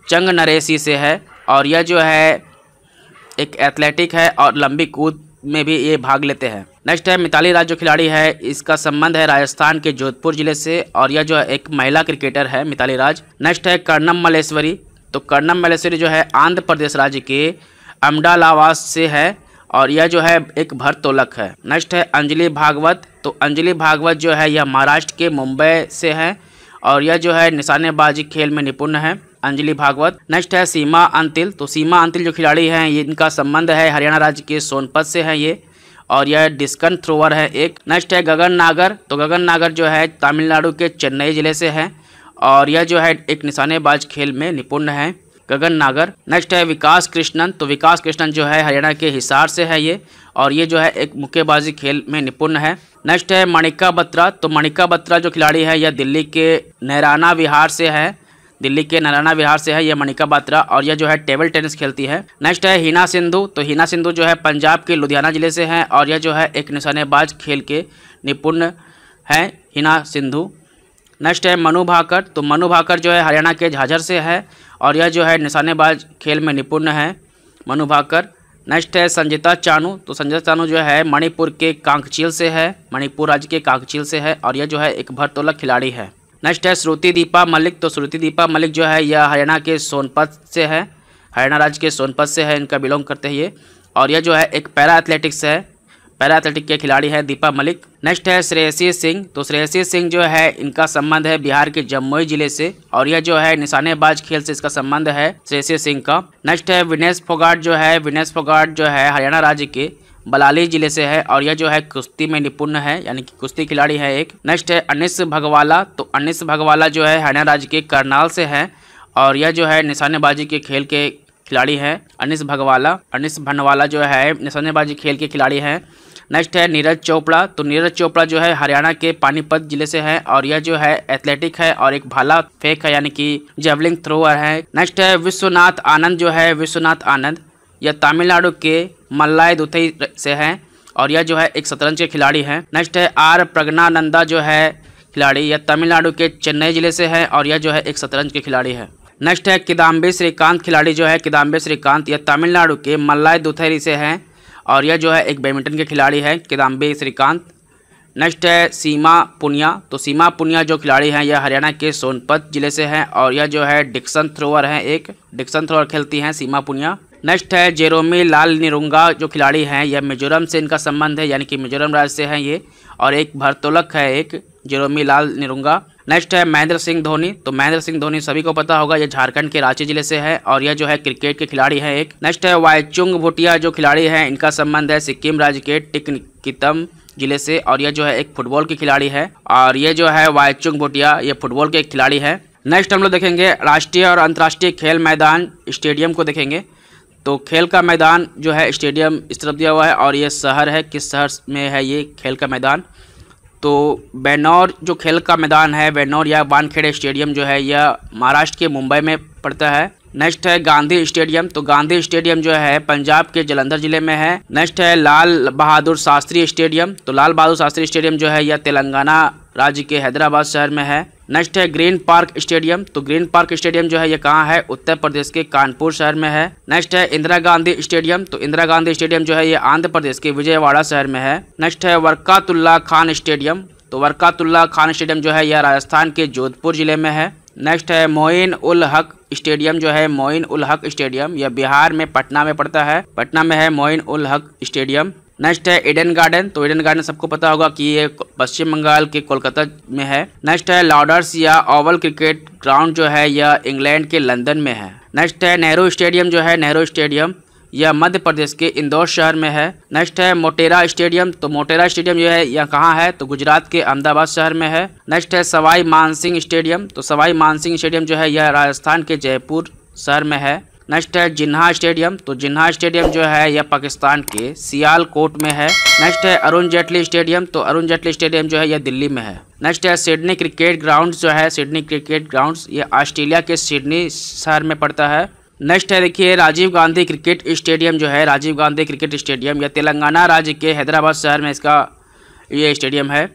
चंग नरेसी से है और यह जो है एक एथलेटिक है और लंबी कूद में भी ये भाग लेते हैं नेक्स्ट है मिताली राज जो खिलाड़ी है इसका संबंध है राजस्थान के जोधपुर जिले से और यह जो है एक महिला क्रिकेटर है मिताली राज नेक्स्ट है कर्णम मलेश्वरी तो कर्णम मलेश्वरी जो है आंध्र प्रदेश राज्य के अम्डालावास से है और यह जो है एक भरतोलक है नेक्स्ट है अंजलि भागवत तो अंजलि भागवत जो है यह महाराष्ट्र के मुंबई से है और यह जो है निशानेबाजी खेल में निपुण है अंजलि भागवत नेक्स्ट है सीमा अंतिल तो सीमा अंतिल जो खिलाड़ी हैं ये इनका संबंध है हरियाणा राज्य के सोनपत से हैं ये और यह डिस्कन थ्रोवर है एक नेक्स्ट है गगन नागर तो गगन नागर जो है तमिलनाडु के चेन्नई जिले से है और यह जो है एक निशानेबाज खेल में निपुण है गगन नागर नेक्स्ट है विकास कृष्णन तो विकास कृष्णन जो है हरियाणा के हिसार से है ये और ये जो है एक मुक्केबाजी खेल में निपुण है नेक्स्ट है मणिका बत्रा तो मणिका बत्रा जो खिलाड़ी है यह दिल्ली के नहराना विहार से है दिल्ली के नारायणा विहार से है यह मणिका बत्रा और यह जो है टेबल टेनिस खेलती है नेक्स्ट है हीना सिंधु तो हीना सिंधु जो है पंजाब के लुधियाना जिले से है और यह जो है एक निशानेबाज खेल के निपुण है हिना सिंधु नेक्स्ट है मनु भाकर तो मनु भाकर जो है हरियाणा के झाझर से है और यह जो है निशानेबाज खेल में निपुण है मनु भाकर नेक्स्ट है संजीता चानू तो संजीता चानू जो है मणिपुर के कांकचील से है मणिपुर राज्य के कांकचील से है और यह जो है एक भरतोलक खिलाड़ी है नेक्स्ट है श्रुति दीपा मलिक तो श्रुति दीपा मलिक जो है यह हरियाणा के सोनपत से है हरियाणा राज्य के सोनपत से है इनका बिलोंग करते हैं ये और यह जो है एक पैरा एथलेटिक्स है पहला एथलेटिक के खिलाड़ी है दीपा मलिक नेक्स्ट है श्रेयसी सिंह तो श्रेयसी सिंह जो है इनका संबंध है बिहार के जमुई जिले से और यह जो है निशानेबाज खेल से इसका संबंध है श्रेयसी सिंह का नेक्स्ट है विनेश फोगाट जो है विनेश फोगाट जो है हरियाणा राज्य के बलाली जिले से है और यह जो है कुश्ती में निपुण है यानी कि कुश्ती खिलाड़ी है एक नेक्स्ट है अनिस भगवाला तो अनिस भगवाला जो है हरियाणा राज्य के करनाल से है और यह जो है निशानेबाजी के खेल के खिलाड़ी है अनिस भगवाला अनिस भनवाला जो है निशानेबाजी खेल के खिलाड़ी हैं नेक्स्ट है नीरज चोपड़ा तो नीरज चोपड़ा जो है हरियाणा के पानीपत जिले से है और यह जो है एथलेटिक है और एक भाला फेक है यानी कि जेवलिंग थ्रोअर है नेक्स्ट है विश्वनाथ आनंद जो है विश्वनाथ आनंद यह तमिलनाडु के मल्लाय दुथई से है और यह जो है एक शतरंज के खिलाड़ी है नेक्स्ट है आर प्रज्ञानंदा जो है खिलाड़ी यह तमिलनाडु के चेन्नई जिले से है और यह जो है एक शतरंज के खिलाड़ी है नेक्स्ट है किदाम्बे श्रीकांत खिलाड़ी जो है किदाम्बे श्रीकांत यह तमिलनाडु के मल्लाय दुथेरी से हैं और यह जो है एक बैडमिंटन के खिलाड़ी है किदाम्बे श्रीकांत नेक्स्ट है सीमा पुनिया तो सीमा पुनिया जो खिलाड़ी हैं यह हरियाणा के सोनपत जिले से हैं और यह जो है डिक्सन थ्रोअर हैं एक डिक्सन थ्रोअर खेलती हैं सीमा पुनिया नेक्स्ट है जेरोमी लाल निरुंगा जो खिलाड़ी हैं यह मिजोरम से इनका संबंध है यानी कि मिजोरम राज्य से हैं ये और एक भरतोलक है एक जेरोमी लाल निरुंगा नेक्स्ट है महेंद्र सिंह धोनी तो महेंद्र सिंह धोनी सभी को पता होगा ये झारखंड के रांची जिले से है और यह जो है क्रिकेट के खिलाड़ी है एक नेक्स्ट है वायचुंग भुटिया जो खिलाड़ी है इनका संबंध है सिक्किम राज्य के टिकम जिले से और यह जो है एक फुटबॉल के खिलाड़ी है और ये जो है वायचुंग भुटिया ये फुटबॉल के खिलाड़ी है नेक्स्ट हम लोग देखेंगे राष्ट्रीय और अंतर्राष्ट्रीय खेल मैदान स्टेडियम को देखेंगे तो खेल का मैदान जो है स्टेडियम इस तरफ दिया हुआ है और ये शहर है किस शहर में है ये खेल का मैदान तो बैनौर जो खेल का मैदान है बैनौर या वानखेड़े स्टेडियम जो है यह महाराष्ट्र के मुंबई में पड़ता है नेक्स्ट है गांधी स्टेडियम तो गांधी स्टेडियम जो है पंजाब के जलंधर जिले में है नेक्स्ट है लाल बहादुर शास्त्री स्टेडियम तो लाल बहादुर शास्त्री स्टेडियम जो है यह तेलंगाना राज्य के हैदराबाद शहर में है नेक्स्ट है ग्रीन पार्क स्टेडियम तो ग्रीन पार्क स्टेडियम जो है ये कहाँ है उत्तर प्रदेश के कानपुर शहर में है नेक्स्ट है इंदिरा गांधी स्टेडियम तो इंदिरा गांधी स्टेडियम जो है ये आंध्र प्रदेश के विजयवाड़ा शहर में है नेक्स्ट है वर्कातुल्ला खान स्टेडियम तो वर्कातुल्ला खान स्टेडियम जो है यह राजस्थान के जोधपुर जिले में है नेक्स्ट है मोइन उल हक स्टेडियम जो है मोइन उल हक स्टेडियम यह बिहार में पटना में पड़ता है पटना में है मोइन उल हक स्टेडियम नेक्स्ट है ईडन गार्डन तो ईडन गार्डन सबको पता होगा कि ये पश्चिम बंगाल के कोलकाता में है नेक्स्ट है लॉर्डर्स या ओवल क्रिकेट ग्राउंड जो है यह इंग्लैंड के लंदन में है नेक्स्ट है नेहरू स्टेडियम जो है नेहरू स्टेडियम यह मध्य प्रदेश के इंदौर शहर में है नेक्स्ट है मोटेरा स्टेडियम तो मोटेरा स्टेडियम जो है यह कहाँ है तो गुजरात के अहमदाबाद शहर में है नेक्स्ट है सवाई मानसिंह स्टेडियम तो सवाई मानसिंह स्टेडियम जो है यह राजस्थान के जयपुर शहर में है नेक्स्ट है जिन्हा स्टेडियम तो जिन्हा स्टेडियम जो है यह पाकिस्तान के सियालकोट में है नेक्स्ट है अरुण जेटली स्टेडियम तो अरुण जेटली स्टेडियम जो है यह दिल्ली में है नेक्स्ट है सिडनी क्रिकेट ग्राउंड जो है सिडनी क्रिकेट ग्राउंड यह ऑस्ट्रेलिया के सिडनी शहर में पड़ता है नेक्स्ट है देखिए राजीव गांधी क्रिकेट स्टेडियम जो है राजीव गांधी क्रिकेट स्टेडियम यह तेलंगाना राज्य के हैदराबाद शहर में इसका ये स्टेडियम है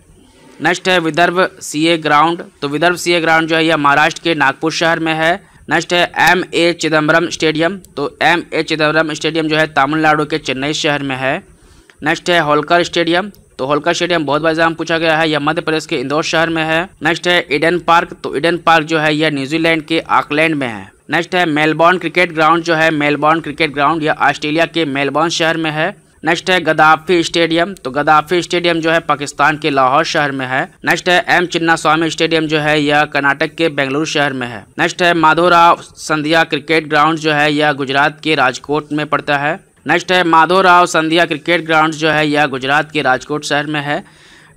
नेक्स्ट है विदर्भ सीए ग्राउंड तो विदर्भ सीए ग्राउंड जो है यह महाराष्ट्र के नागपुर शहर में है नेक्स्ट है एम ए चिदम्बरम स्टेडियम तो एम ए चिदम्बरम स्टेडियम जो है तमिलनाडु के चेन्नई शहर में है नेक्स्ट है होलकर स्टेडियम तो होलकर स्टेडियम बहुत बार एग्जाम पूछा गया है यह मध्य प्रदेश के इंदौर शहर में है नेक्स्ट है इडन पार्क तो इडन पार्क जो है यह न्यूजीलैंड के आकलैंड में है नेक्स्ट है मेलबॉर्न क्रिकेट ग्राउंड जो है मेलबॉर्न क्रिकेट ग्राउंड यह ऑस्ट्रेलिया के मेलबॉर्न शहर में है नेक्स्ट है गदाफी स्टेडियम तो गदाफी स्टेडियम जो है पाकिस्तान के लाहौर शहर में है नेक्स्ट है एम चिन्ना स्वामी स्टेडियम जो है यह कर्नाटक के बेंगलुरु शहर में है नेक्स्ट है माधोराव संध्या क्रिकेट ग्राउंड जो है यह गुजरात के राजकोट में पड़ता है नेक्स्ट है माधोराव संध्या क्रिकेट ग्राउंड जो है यह गुजरात के राजकोट शहर में है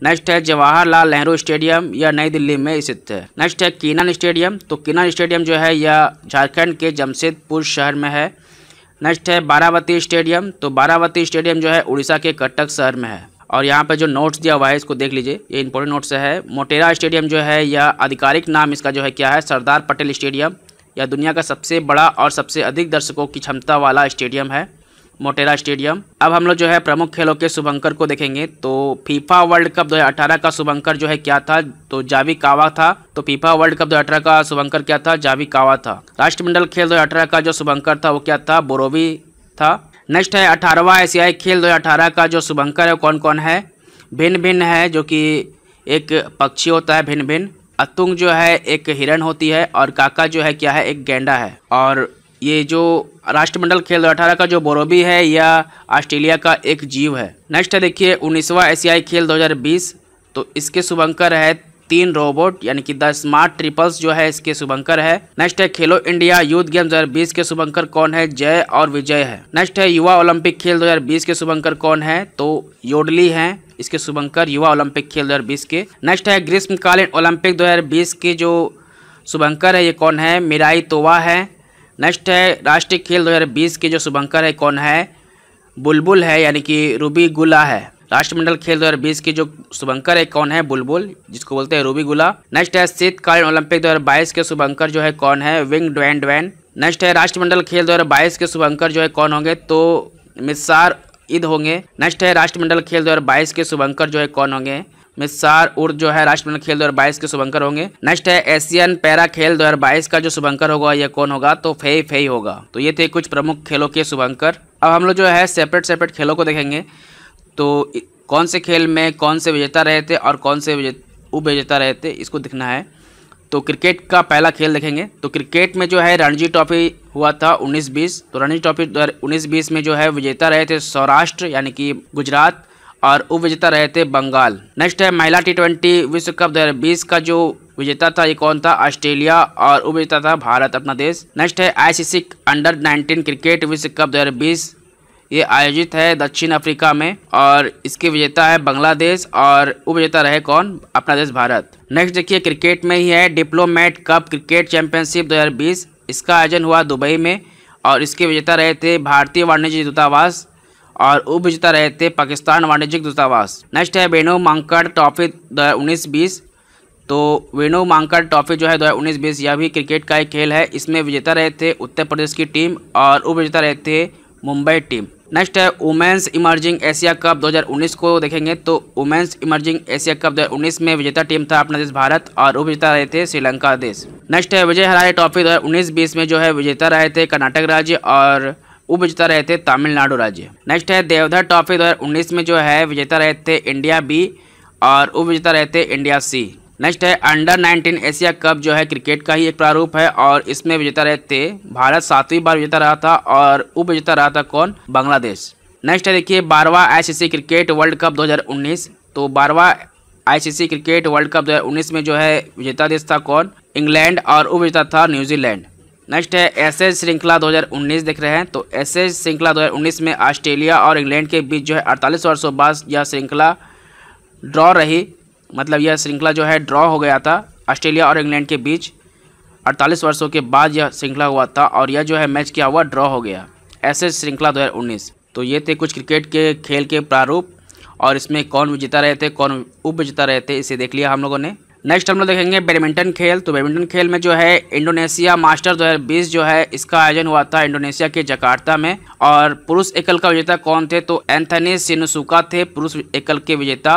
नेक्स्ट है जवाहरलाल नेहरू स्टेडियम यह नई दिल्ली में स्थित है नेक्स्ट है किनन स्टेडियम तो किनन स्टेडियम जो है यह झारखंड के जमशेदपुर शहर में है नेक्स्ट है बारावती स्टेडियम तो बारावती स्टेडियम जो है उड़ीसा के कटक शहर में है और यहाँ पर जो नोट्स दिया हुआ है इसको देख लीजिए ये इंपॉर्टेंट नोट्स है मोटेरा स्टेडियम जो है यह आधिकारिक नाम इसका जो है क्या है सरदार पटेल स्टेडियम यह दुनिया का सबसे बड़ा और सबसे अधिक दर्शकों की क्षमता वाला स्टेडियम है मोटेरा स्टेडियम अब हम लोग जो है प्रमुख खेलों के शुभंकर को देखेंगे तो फीफा वर्ल्ड कप 2018 का शुभंकर जो है क्या था तो जावी कावा था तो फीफा वर्ल्ड कप 2018 का शुभंकर क्या था जावी कावा था राष्ट्रमंडल खेल 2018 का जो शुभंकर था वो क्या था बोरोवी था नेक्स्ट है अठारहवा एशियाई खेल दो का जो शुभंकर है कौन कौन है भिन्न भिन्न है जो कि एक पक्षी होता है भिन्न भिन्न अतुंग जो है एक हिरण होती है और काका जो है क्या है एक गेंडा है और ये जो राष्ट्रमंडल खेल अठारह का जो बोरोबी है या ऑस्ट्रेलिया का एक जीव है नेक्स्ट है देखिए उन्नीसवा एशियाई खेल 2020 तो इसके शुभंकर है तीन रोबोट यानी कि द स्मार्ट ट्रिपल्स जो है इसके शुभंकर है नेक्स्ट है खेलो इंडिया यूथ गेम 2020 के शुभंकर कौन है जय और विजय है नेक्स्ट है युवा ओलंपिक खेल 2020 के शुभंकर कौन है तो योडली है इसके शुभंकर युवा ओलंपिक खेल 2020 के नेक्स्ट है ग्रीष्मकालीन ओलंपिक 2020 के जो शुभंकर है ये कौन है मिराई तोवा है नेक्स्ट है राष्ट्रीय खेल 2020 के जो शुभंकर है कौन है बुलबुल है यानी कि रूबी गुला है राष्ट्रमंडल खेल 2020 के जो शुभंकर है कौन है बुलबुल जिसको बोलते हैं रूबी गुला नेक्स्ट है शीतकालीन ओलंपिक 2022 के शुभंकर जो है कौन है विंग डवैन डुएन नेक्स्ट है राष्ट्रमंडल खेल 2022 के शुभंकर जो है कौन होंगे तो मिसार ईद होंगे नेक्स्ट है राष्ट्रमंडल खेल 2022 के शुभंकर जो है कौन होंगे में सार उर्द जो है राष्ट्रमंडल खेल 2022 के शुभंकर होंगे नेक्स्ट है एशियन पैरा खेल 2022 का जो शुभंकर होगा यह कौन होगा तो फेई फेई होगा तो ये थे कुछ प्रमुख खेलों के शुभंकर अब हम लोग जो है सेपरेट सेपरेट खेलों को देखेंगे तो कौन से खेल में कौन से विजेता रहे थे और कौन से उप विजेता रहे थे इसको दिखना है तो क्रिकेट का पहला खेल देखेंगे तो क्रिकेट में जो है रणजी ट्रॉफी हुआ था 19-20 तो रणजी ट्रॉफी 19-20 में जो है विजेता रहे थे सौराष्ट्र यानी कि गुजरात और उपविजेता रहे थे बंगाल नेक्स्ट है महिला टी ट्वेंटी विश्व कप दो का जो विजेता था ये कौन था ऑस्ट्रेलिया और उपविजेता था भारत अपना देश नेक्स्ट है आईसीसी अंडर 19 क्रिकेट विश्व कप दो ये आयोजित है दक्षिण अफ्रीका में और इसके विजेता है बांग्लादेश और उपविजेता रहे कौन अपना देश भारत नेक्स्ट देखिए क्रिकेट में ही है डिप्लोमेट कप क्रिकेट चैंपियनशिप 2020 इसका आयोजन हुआ दुबई में और इसके विजेता रहे थे भारतीय वाणिज्य दूतावास और उपजता रहे थे पाकिस्तान वाणिज्यिक दूतावास नेक्स्ट है वेणु मांकड़ ट्रॉफी दो हज़ार उन्नीस बीस तो वेणु मांकड़ ट्रॉफी जो है दो हज़ार उन्नीस बीस यह भी क्रिकेट का एक खेल है इसमें विजेता रहे थे उत्तर प्रदेश की टीम और उपविजेता रहे थे मुंबई टीम नेक्स्ट है वुमेंस इमर्जिंग एशिया कप 2019 को देखेंगे तो वुमेंस इमर्जिंग एशिया कप 2019 में विजेता टीम था अपना देश भारत और उपविजेता रहे थे श्रीलंका देश नेक्स्ट है विजय हरारे ट्रॉफी 2019-20 में जो है विजेता रहे थे कर्नाटक राज्य और उपविजेता रहे थे तमिलनाडु राज्य नेक्स्ट है देवधर ट्रॉफी 2019 में जो है विजेता रहे थे इंडिया बी और उपविजेता रहे थे इंडिया सी नेक्स्ट है अंडर 19 एशिया कप जो है क्रिकेट का ही एक प्रारूप है और इसमें विजेता रहे थे भारत सातवीं बार विजेता रहा था और उपविजेता रहा था कौन बांग्लादेश नेक्स्ट है देखिए बारवा आई क्रिकेट वर्ल्ड कप 2019 तो बारवा आई क्रिकेट वर्ल्ड कप 2019 में जो है विजेता देश था कौन इंग्लैंड और उपविजेता था न्यूजीलैंड नेक्स्ट है एस एज श्रृंखला 2019 देख रहे हैं तो एस एज श्रृंखला 2019 में ऑस्ट्रेलिया और इंग्लैंड के बीच जो है अड़तालीस वर्षों बाद यह श्रृंखला ड्रॉ रही मतलब यह श्रृंखला जो है ड्रॉ हो गया था ऑस्ट्रेलिया और इंग्लैंड के बीच अड़तालीस वर्षों के बाद यह श्रृंखला हुआ था और यह जो है मैच किया हुआ ड्रॉ हो गया एस श्रृंखला दो तो ये थे कुछ क्रिकेट के खेल के प्रारूप और इसमें कौन विजेता रहे थे कौन उप विजेता रहे थे इसे देख लिया हम लोगों ने नेक्स्ट हम लोग देखेंगे बैडमिंटन खेल तो बैडमिंटन खेल में जो है इंडोनेशिया मास्टर 2020 जो है इसका आयोजन हुआ था इंडोनेशिया के जकार्ता में और पुरुष एकल का विजेता कौन थे तो एंथनी सिनसुका थे पुरुष एकल के विजेता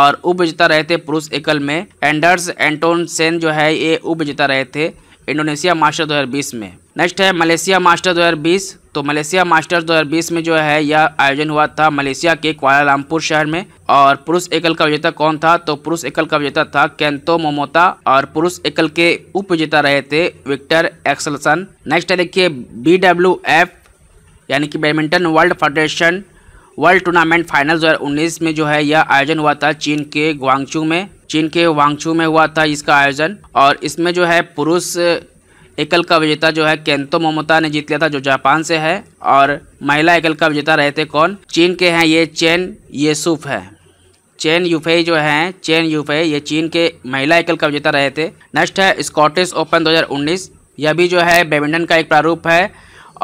और उप विजेता रहे थे पुरुष एकल में एंडर्स एंटोन सेन जो है ये उप विजेता रहे थे इंडोनेशिया मास्टर दो में नेक्स्ट है मलेशिया मास्टर 2020 तो मलेशिया मास्टर 2020 में जो है यह आयोजन हुआ था मलेशिया के क्वालालंपुर शहर में और पुरुष एकल का विजेता कौन था तो पुरुष एकल का विजेता था कैंतो मोमोता और पुरुष एकल के उप विजेता रहे थे विक्टर एक्सलसन नेक्स्ट है देखिए बी यानी कि badminton world federation world tournament final दो में जो है यह आयोजन हुआ था चीन के ग्वांगचू में चीन के वांगचू में हुआ था इसका आयोजन और इसमें जो है पुरुष एकल का विजेता जो है केंतो मोमोता ने जीत लिया था जो जापान से है और महिला एकल का विजेता रहे थे कौन चीन के हैं ये चेन येसुफ है चेन यूफे जो हैं चेन यूफे ये चीन के महिला एकल का विजेता रहे थे नेक्स्ट है स्कॉटिश ओपन 2019 यह भी जो है बैडमिंटन का एक प्रारूप है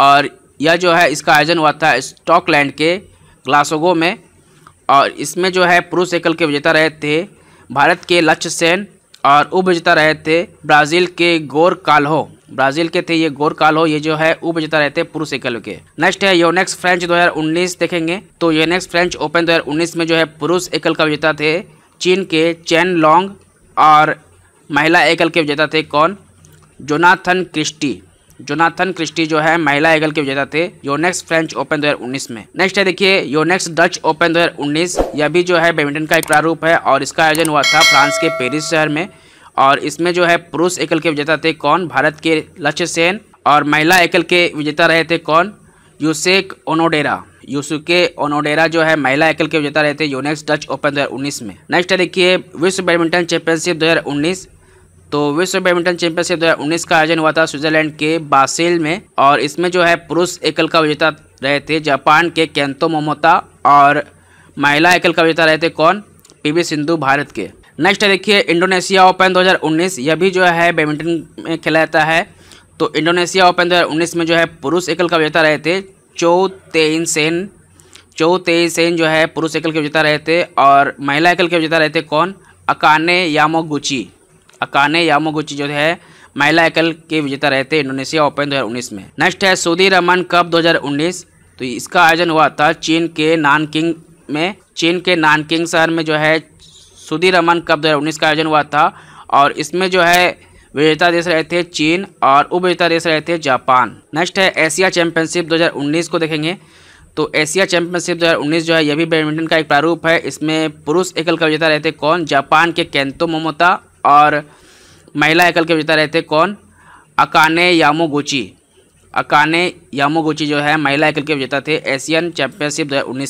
और यह जो है इसका आयोजन हुआ था स्टॉकलैंड के ग्लासोगो में और इसमें जो है पुरुष एकल के विजेता रहे थे भारत के लक्ष्य सेन और उप विजेता रहे थे ब्राज़ील के गोर काल्हो ब्राजील के थे ये गोर कालो ये जो है उपजता रहते पुरुष एकल के नेक्स्ट है योनेक्स फ्रेंच 2019 देखेंगे तो योनेक्स फ्रेंच ओपन 2019 में जो है पुरुष एकल का विजेता थे चीन के चैन लॉन्ग और महिला एकल के विजेता थे कौन जोनाथन क्रिस्टी जोनाथन क्रिस्टी जो है महिला एकल के विजेता थे योनेक्स फ्रेंच ओपन 2019 में नेक्स्ट है देखिए योनेक्स डच ओपन 2019 यह भी जो है बैडमिंटन का एक प्रारूप है और इसका आयोजन हुआ था फ्रांस के पेरिस शहर में और इसमें जो है पुरुष एकल के विजेता थे कौन भारत के लक्ष्य सेन और महिला एकल के विजेता रहे थे कौन यूसेक ओनोडेरा यूसुके ओनोडेरा जो है महिला एकल के विजेता रहे थे यूनेक्स डच ओपन 2019 में नेक्स्ट है देखिए विश्व बैडमिंटन चैंपियनशिप 2019 तो विश्व बैडमिंटन चैंपियनशिप 2019 का आयोजन हुआ था स्विट्जरलैंड के बासेल में और इसमें जो है पुरुष एकल का विजेता रहे थे जापान के कैंतो मोमोता और महिला एकल का विजेता रहे थे कौन पीवी सिंधु भारत के नेक्स्ट है देखिए इंडोनेशिया ओपन 2019 यह भी जो है बैडमिंटन में खेला जाता है तो इंडोनेशिया ओपन 2019 में जो है पुरुष एकल का विजेता रहे थे चो तेन सेन चो तेन सेन जो है पुरुष एकल के विजेता रहे थे और महिला एकल के विजेता रहे थे कौन अकाने यामोगुची अकाने यामोगुची जो है महिला एकल के विजेता रहे थे इंडोनेशिया ओपन दो में नेक्स्ट है सऊदी रमन कप दो तो इसका आयोजन हुआ था चीन के नानकिंग में चीन के नानकिंग शहर में जो है सुधीर रमन कप दो का आयोजन हुआ था और इसमें जो है विजेता देश रहे थे चीन और उपविजेता देश रहे थे जापान नेक्स्ट है एशिया चैंपियनशिप 2019 को देखेंगे तो एशिया चैंपियनशिप 2019 जो है यह भी बैडमिंटन का एक प्रारूप है इसमें पुरुष एकल का विजेता रहते कौन जापान के कैंतो मोमोता और महिला एकल के विजेता रहते कौन अकाने यामोगुची अकाने यामोगुची जो है महिला एकल के विजेता थे एशियन चैंपियनशिप दो में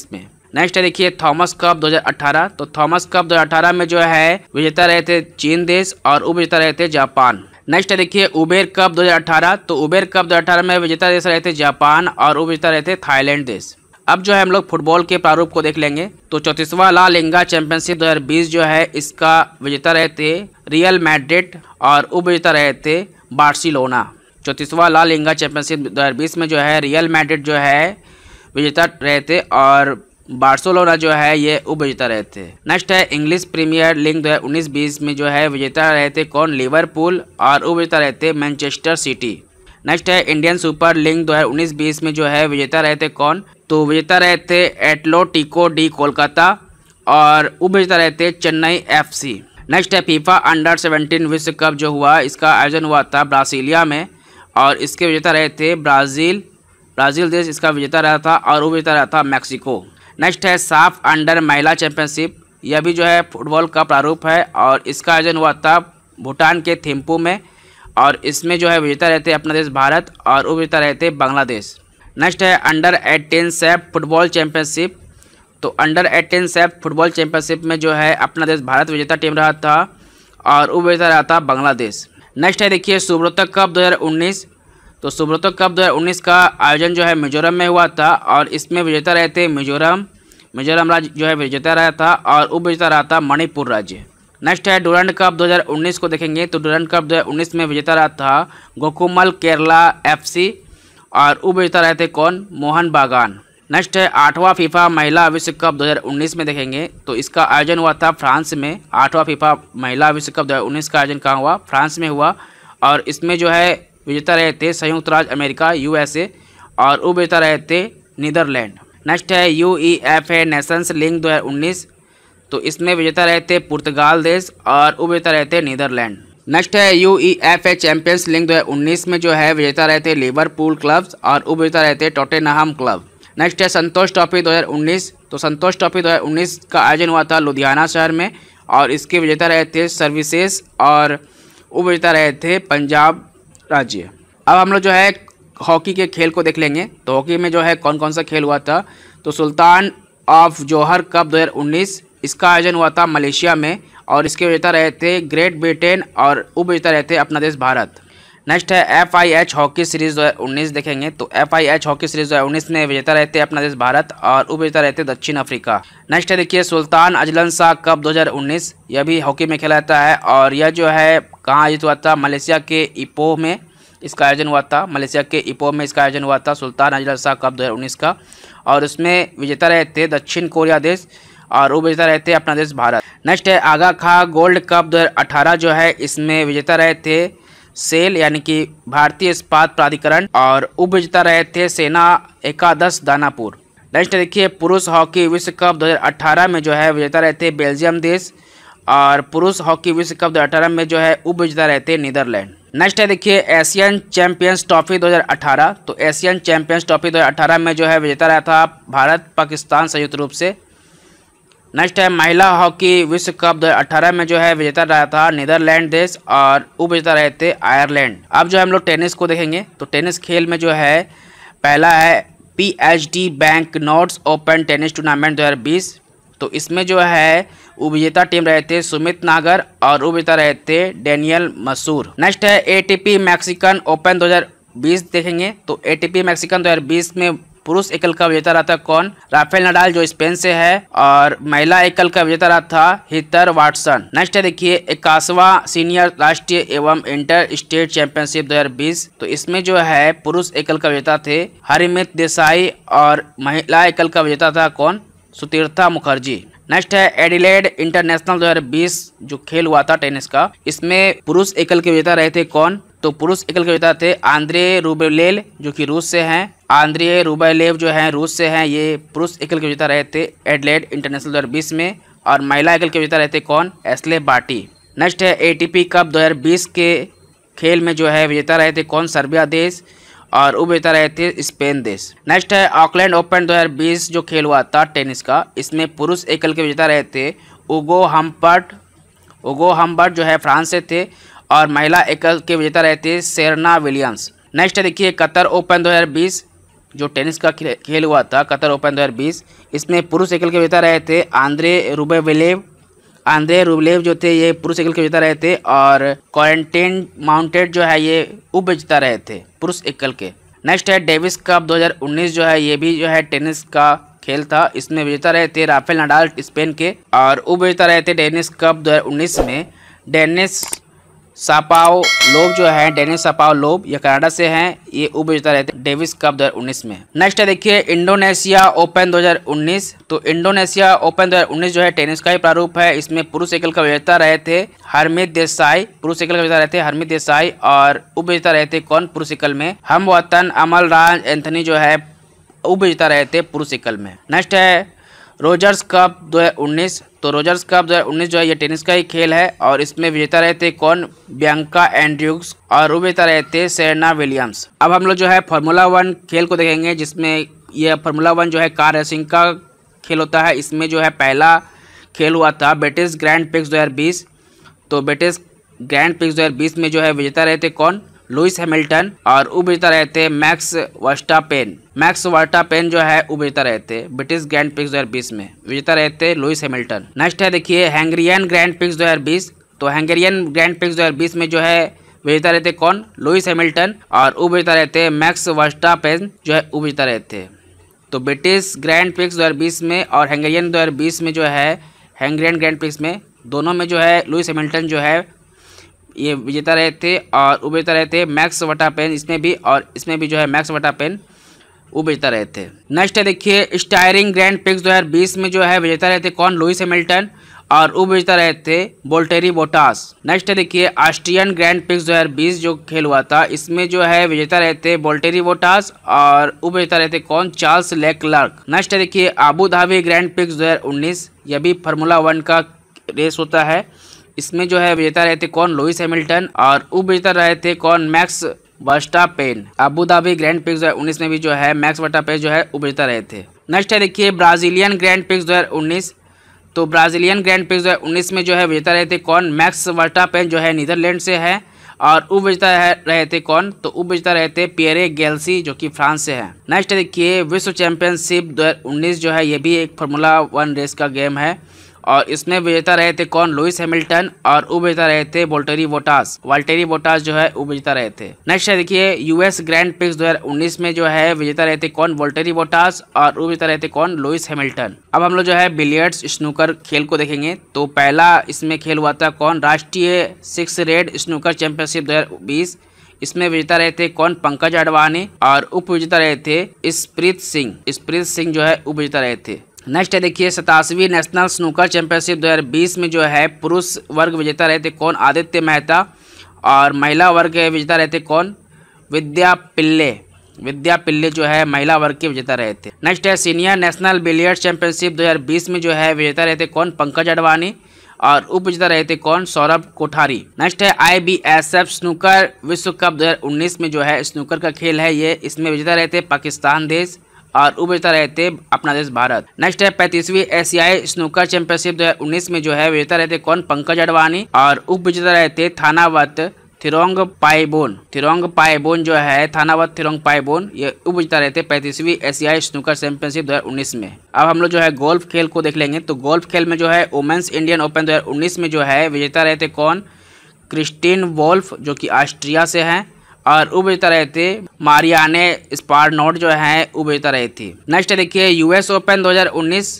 नेक्स्ट है देखिए थॉमस कप 2018 तो थॉमस कप 2018 में जो है विजेता रहे थे चीन देश और उप विजेता रहे थे जापान नेक्स्ट है देखिए उबेर कप 2018 तो उबेर कप 2018 में विजेता देश रहे थे जापान और उप विजेता रहे थे थाईलैंड देश अब जो है हम लोग फुटबॉल के प्रारूप को देख लेंगे तो चौतीसवा ला लिंगा चैंपियनशिप 2020 जो है इसका विजेता रहे थे रियल मैड्रिड और उप विजेता रहे थे बार्सिलोना चौतीसवा ला लिंगा चैंपियनशिप 2020 में जो है रियल मैड्रिड जो है विजेता रहे थे और बार्सोलोना जो है ये उपविजेता रहे थे नेक्स्ट है इंग्लिश प्रीमियर लीग दो उन्नीस बीस में जो है विजेता रहे थे कौन लिवरपूल और उपविजेता रहे थे मैनचेस्टर सिटी नेक्स्ट है इंडियन सुपर लीग दो हज़ार उन्नीस बीस में जो है विजेता रहे थे कौन तो विजेता रहे थे एटलोटिको डी कोलकाता और उपविजेता रहे थे चेन्नई एफ नेक्स्ट है फीफा अंडर सेवेंटीन विश्व कप जो हुआ इसका आयोजन हुआ था ब्रासीलिया में और इसके विजेता रहे थे ब्राज़ील ब्राज़ील देश इसका विजेता रहा था और उपविजेता रहा था मैक्सिको नेक्स्ट है साफ अंडर महिला चैंपियनशिप यह भी जो है फुटबॉल का प्रारूप है और इसका आयोजन हुआ था भूटान के थिम्पू में और इसमें जो है विजेता रहते अपना देश भारत और उपजेता रहते बांग्लादेश नेक्स्ट है under eighteen SAFF football championship तो under eighteen SAFF football championship में जो है अपना देश भारत विजेता टीम रहा था और उपजेता रहा था बांग्लादेश नेक्स्ट है देखिए सुब्रोतक कप दो तो सुब्रतो कप 2019 का आयोजन जो है मिजोरम में हुआ था और इसमें विजेता रहे थे मिजोरम मिजोरम राज्य जो है विजेता रहा था और उप विजेता रहा था मणिपुर राज्य नेक्स्ट है डोरंड कप 2019 को देखेंगे तो डोरंड कप 2019 में विजेता रहा था गोकुमल केरला एफसी और उप विजेता रहे थे कौन मोहन बागान नेक्स्ट है आठवां फीफा महिला विश्व कप 2019 में देखेंगे तो इसका आयोजन हुआ था फ्रांस में आठवां फीफा महिला विश्व कप दो का आयोजन कहाँ हुआ फ्रांस में हुआ और इसमें जो है विजेता रहे थे संयुक्त राज्य अमेरिका यूएसए और उपविजेता रहे थे नीदरलैंड नेक्स्ट है U E F A nations league 2019 तो इसमें विजेता रहे थे पुर्तगाल देश और उपविजेता रहे थे नीदरलैंड नेक्स्ट है U E F A champions league 2019 में जो है विजेता रहे थे लिवरपूल क्लब्स और उपविजेता रहे थे टोटेनहम क्लब नेक्स्ट है संतोष ट्रॉफी 2019 तो संतोष ट्रॉफी 2019 का आयोजन हुआ था लुधियाना शहर में और इसके विजेता रहे थे सर्विसेस और उपविजेता रहे थे पंजाब राज्य अब हम लोग जो है हॉकी के खेल को देख लेंगे तो हॉकी में जो है कौन कौन सा खेल हुआ था तो सुल्तान ऑफ जौहर कप 2019 इसका आयोजन हुआ था मलेशिया में और इसके विजेता रहे थे ग्रेट ब्रिटेन और विजेता रहे थे अपना देश भारत नेक्स्ट है F I H hockey series दो हज़ार उन्नीस देखेंगे तो F I H hockey series दो हज़ार उन्नीस में विजेता रहते अपना देश भारत और उपविजेता रहते दक्षिण अफ्रीका नेक्स्ट है देखिए सुल्तान अजलन शाह कप 2019 यह भी हॉकी में खेला जाता है और यह जो है कहाँ आयोजित हुआ था मलेशिया के इपो में इसका आयोजन हुआ था मलेशिया के इपो में इसका आयोजन हुआ था सुल्तान अजलन शाह कप दो का और उसमें विजेता रहते दक्षिण कोरिया देश और रहे रहते अपना देश भारत नेक्स्ट है आगा खा गोल्ड कप दो जो है इसमें विजेता रहे थे सेल यानी कि भारतीय इस्पात प्राधिकरण और उपजता रहे थे सेना एकादश दानापुर नेक्स्ट देखिए पुरुष हॉकी विश्व कप 2018 में जो है विजेता रहे थे बेल्जियम देश और पुरुष हॉकी विश्व कप 2018 में जो है उप विजेता रहे थे नीदरलैंड नेक्स्ट है देखिए एशियन चैंपियंस ट्रॉफी 2018 तो एशियन चैंपियंस ट्रॉफी 2018 में जो है विजेता रहा था भारत पाकिस्तान संयुक्त रूप से नेक्स्ट है महिला हॉकी विश्व कप 2018 में जो है विजेता रहा था नीदरलैंड देश और उप विजेता रहे थे आयरलैंड अब जो हम लोग टेनिस को देखेंगे तो टेनिस खेल में जो है पहला है PhD bank notes open tennis tournament 2020 तो इसमें जो है उपजेता टीम रहे थे सुमित नागर और उपजेता रहे थे डेनियल मसूर नेक्स्ट है पी मैक्सिकन ओपन 2020 देखेंगे तो पी मैक्सिकन दो में पुरुष एकल का विजेता रहा था कौन राफेल नडाल जो स्पेन से है और महिला एकल का विजेता रहा था हितर वाटसन नेक्स्ट है देखिए इक्यासवा सीनियर राष्ट्रीय एवं इंटर स्टेट चैंपियनशिप 2020 तो इसमें जो है पुरुष एकल का विजेता थे हरिमित देसाई और महिला एकल का विजेता था कौन सुतीर्था मुखर्जी नेक्स्ट है एडिलेड इंटरनेशनल 2020 जो खेल हुआ था टेनिस का इसमें पुरुष एकल के विजेता रहे थे कौन तो पुरुष एकल के विजेता थे आंद्रे रूबेलेल जो कि रूस से हैं आंद्रे रूबेलेव जो हैं रूस से हैं ये पुरुष एकल के विजेता रहे थे एडलेड इंटरनेशनल दो में और महिला एकल के विजेता रहे थे कौन एसले बाटी नेक्स्ट है ए कप दो के खेल में जो है विजेता रहे थे कौन सर्बिया देश और उपविजेता रहे थे स्पेन देश नेक्स्ट है ऑकलैंड ओपन 2020 जो खेल हुआ था टेनिस का इसमें पुरुष एकल के विजेता रहे थे उगो हम्पर्ट उगो हम्बर्ट जो है फ्रांस से थे और महिला एकल के विजेता रहती है सेरना विलियम्स नेक्स्ट देखिए कतर ओपन 2020 जो टेनिस का खेल हुआ था कतर ओपन 2020 इसमें पुरुष एकल के विजेता रहे थे आंद्रे रुबेवेलेव आंद्रे रुबलेव जो थे ये पुरुष एकल के विजेता रहे थे और क्वारंटेन माउंटेड जो है ये उप विजेता रहे थे पुरुष एकल के नेक्स्ट है डेविस कप 2019 जो है ये भी जो है टेनिस का खेल था इसमें विजेता रहे थे राफेल नडाल स्पेन के और उप विजेता रहे थे डेनिस कप 2019 में डेनिस सापाओ लोब जो है डेनिस सापाओ लोब ये कनाडा से हैं ये विजेता रहते हैं डेविस कप 2019 में नेक्स्ट है देखिए इंडोनेशिया ओपन 2019 तो इंडोनेशिया ओपन 2019 जो है टेनिस का ही प्रारूप है इसमें पुरुष एकल का विजेता रहे थे हरमित देसाई पुरुष एकल का विजेता रहे थे हरमित देसाई और विजेता रहे थे कौन पुरुष एकल में हम वतन अमल राज एंथनी जो है विजेता रहे थे पुरुष एकल में नेक्स्ट है रोजर्स कप 2019 तो रोजर्स कप 2019 जो है ये टेनिस का ही खेल है और इसमें विजेता रहे थे कौन बियंका एंड्रूक्स और विजेता रहे थे सेरना विलियम्स अब हम लोग जो है फार्मूला वन खेल को देखेंगे जिसमें यह फार्मूला वन जो है कार रेसिंग का खेल होता है इसमें जो है पहला खेल हुआ था ब्रिटिश ग्रैंड पिक्स बीस तो ब्रिटिश ग्रैंड पिक्स बीस में जो है विजेता रहे थे कौन लुइस हैमिल्टन और उभरता रहते मैक्स वर्स्टापेन मैक्स वर्टापेन जो है उभरता रहते ब्रिटिश ग्रैंड पिक्स दो में विजेता रहते लुइस हैमिल्टन नेक्स्ट है देखिए हैंगरियन ग्रैंड पिक्स दो तो हैंगरियन ग्रैंड पिक्स दो में जो है भेजता रहते कौन लुइस हैमिल्टन और उभरता रहते मैक्स वर्स्टापेन जो है उभरता रहते तो ब्रिटिश ग्रैंड पिक्स दो में और हंगेरियन दो में जो है हंगेरियन ग्रैंड पिक्स में दोनों में जो है लुइस हैमिल्टन जो है ये विजेता रहे थे और उबेता रहे थे मैक्स वटा पेन इसमें भी और इसमें भी जो है मैक्स वटा पेन उबेता रहे थे नेक्स्ट है देखिए स्टायरिंग ग्रैंड पिक्स 2020 में जो है विजेता रहे थे कौन लुइस हेमिल्टन और उबेता रहे थे बोल्टेरी बोटास नेक्स्ट है देखिए ऑस्ट्रियन ग्रैंड पिक्स 2020 जो खेल हुआ था इसमें जो है विजेता रहे थे बोल्टेरी बोटास और उबेता रहे थे कौन चार्ल्स लार्क नेक्स्ट है देखिए आबू धाबी ग्रैंड पिक्स उन्नीस यह भी फार्मूला वन का रेस होता है इसमें जो है विजेता रहे थे कौन लुइस हैमिल्टन और उप रहे थे कौन मैक्स वर्स्टापेन पेन अबूधाबी ग्रैंड पिक्स दो उन्नीस में भी जो है मैक्स वर्टापेन जो है उपजता रहे थे नेक्स्ट है देखिए ब्राजीलियन ग्रैंड पिक्स दो उन्नीस तो ब्राजीलियन ग्रैंड पिक्स दो उन्नीस में जो है विजेता रहे थे कौन मैक्स वर्टापेन जो है नीदरलैंड से है और उप विजेता रहे थे कौन तो उप विजेता रहे थे पियरे गैल्सी जो कि फ्रांस से है नेक्स्ट देखिए विश्व चैंपियनशिप दो जो है ये भी एक फार्मूला वन रेस का गेम है और इसमें विजेता रहे थे कौन लुइस हैमिल्टन और उपजेता रहे थे वोल्टेरी बोटास वाल्टेरी बोटास जो है उपजेता रहे थे नेक्स्ट है देखिए यूएस ग्रैंड पिक्स 2019 में जो है विजेता रहे थे कौन वोल्टेरी बोटास और उपजेता रहे थे कौन लुइस हेमिल्टन अब हम लोग जो है बिलियर्ड्स स्नूकर खेल को देखेंगे तो पहला इसमें खेल हुआ था कौन राष्ट्रीय सिक्स रेड स्नूकर चैंपियनशिप दो इसमें विजेता रहे थे कौन पंकज अडवाणी और उप विजेता रहे थे स्प्रीत सिंह स्प्रीत सिंह जो है उप विजेता रहे थे नेक्स्ट है देखिए सतासवीं नेशनल स्नूकर चैंपियनशिप 2020 में जो है पुरुष वर्ग विजेता रहे थे कौन आदित्य मेहता और महिला वर्ग विजेता रहे थे कौन विद्या पिल्ले विद्या पिल्ले जो है महिला वर्ग के विजेता रहे थे नेक्स्ट है सीनियर नेशनल बिलियर्ड चैंपियनशिप 2020 में जो है विजेता रहे थे कौन पंकज अडवाणी और उप विजेता रहे थे कौन सौरभ कोठारी नेक्स्ट है I B S F snooker विश्व कप 2019 में जो है स्नूकर का खेल है ये इसमें विजेता रहे थे पाकिस्तान देश और उभरता रहते अपना देश भारत नेक्स्ट है पैंतीसवीं एशियाई स्नूकर चैंपियनशिप 2019 में जो है विजेता रहते कौन पंकज अडवाणी और उप विजेता रहते थानावत थिरोंग पाइबोन थिरोंग पाइबोन जो है थानावत थिरोंग पाइबोन ये उप विजेता रहते पैंतीसवीं एशियाई स्नूकर चैंपियनशिप 2019 में अब हम लोग जो है गोल्फ खेल को देख लेंगे तो गोल्फ खेल में जो है वुमेन्स इंडियन ओपन उन्नीस में जो है विजेता रहते कौन क्रिस्टीन वोल्फ जो कि ऑस्ट्रिया से हैं और उबजता रहे थे मारियाने स्पार नोट जो है उबजता रही थी नेक्स्ट देखिए यूएस ओपन 2019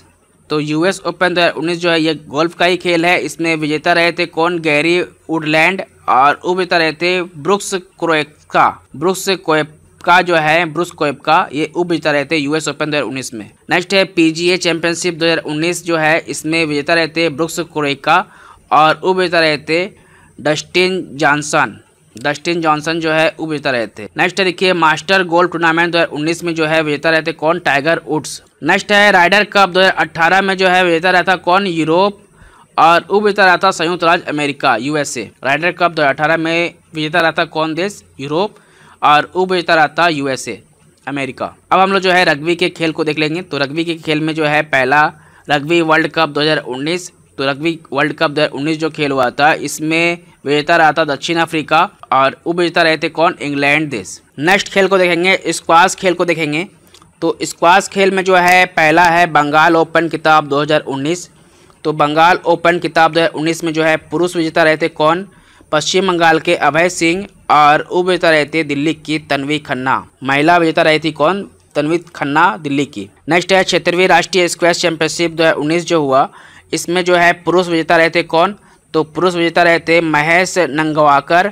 तो यूएस ओपन 2019 जो है ये गोल्फ का ही खेल है इसमें विजेता रहे थे कौन गैरी वुडलैंड और उबजता रहे थे ब्रुक्स क्रोएका ब्रुक्स कोएप का जो है ब्रुस कोएप का ये उप विजेता रहे थे यूएस ओपन 2019 में नेक्स्ट है पीजीए चैंपियनशिप 2019 जो है इसमें विजेता रहे थे ब्रुक्स कोरेका और उप विजेता रहे थे डस्टिन जॉनसन डस्टिन जॉनसन जो है वो विजेता रहे थे नेक्स्ट देखिए मास्टर गोल्ड टूर्नामेंट 2019 में जो है विजेता रहे थे कौन टाइगर वुड्स नेक्स्ट है राइडर कप 2018 में जो है विजेता रहा था कौन यूरोप और वो विजेता रहा था संयुक्त राज्य अमेरिका यूएसए राइडर कप 2018 में विजेता रहा था कौन देश यूरोप और वो विजेता रहा था यूएसए अमेरिका अब हम लोग जो है रग्बी के खेल को देख लेंगे तो रग्बी के खेल में जो है पहला रग्बी वर्ल्ड कप 2019 तो रग्बी वर्ल्ड कप 2019 जो खेल हुआ था इसमें विजेता रहा था दक्षिण अफ्रीका और वो विजेता रहे थे कौन इंग्लैंड देश नेक्स्ट खेल को देखेंगे स्क्वास खेल को देखेंगे तो स्क्वास खेल में जो है पहला है बंगाल ओपन किताब 2019 तो बंगाल ओपन किताब 2019 में जो है पुरुष विजेता रहे थे कौन पश्चिम बंगाल के अभय सिंह और वो विजेता रहे थे दिल्ली की तनवी खन्ना महिला विजेता रही थी कौन तनवी खन्ना दिल्ली की नेक्स्ट है क्षेत्रवीय राष्ट्रीय स्क्वास चैंपियनशिप दो जो हुआ इसमें जो है पुरुष विजेता रहे थे कौन तो पुरुष विजेता रहे थे महेश नंगवाकर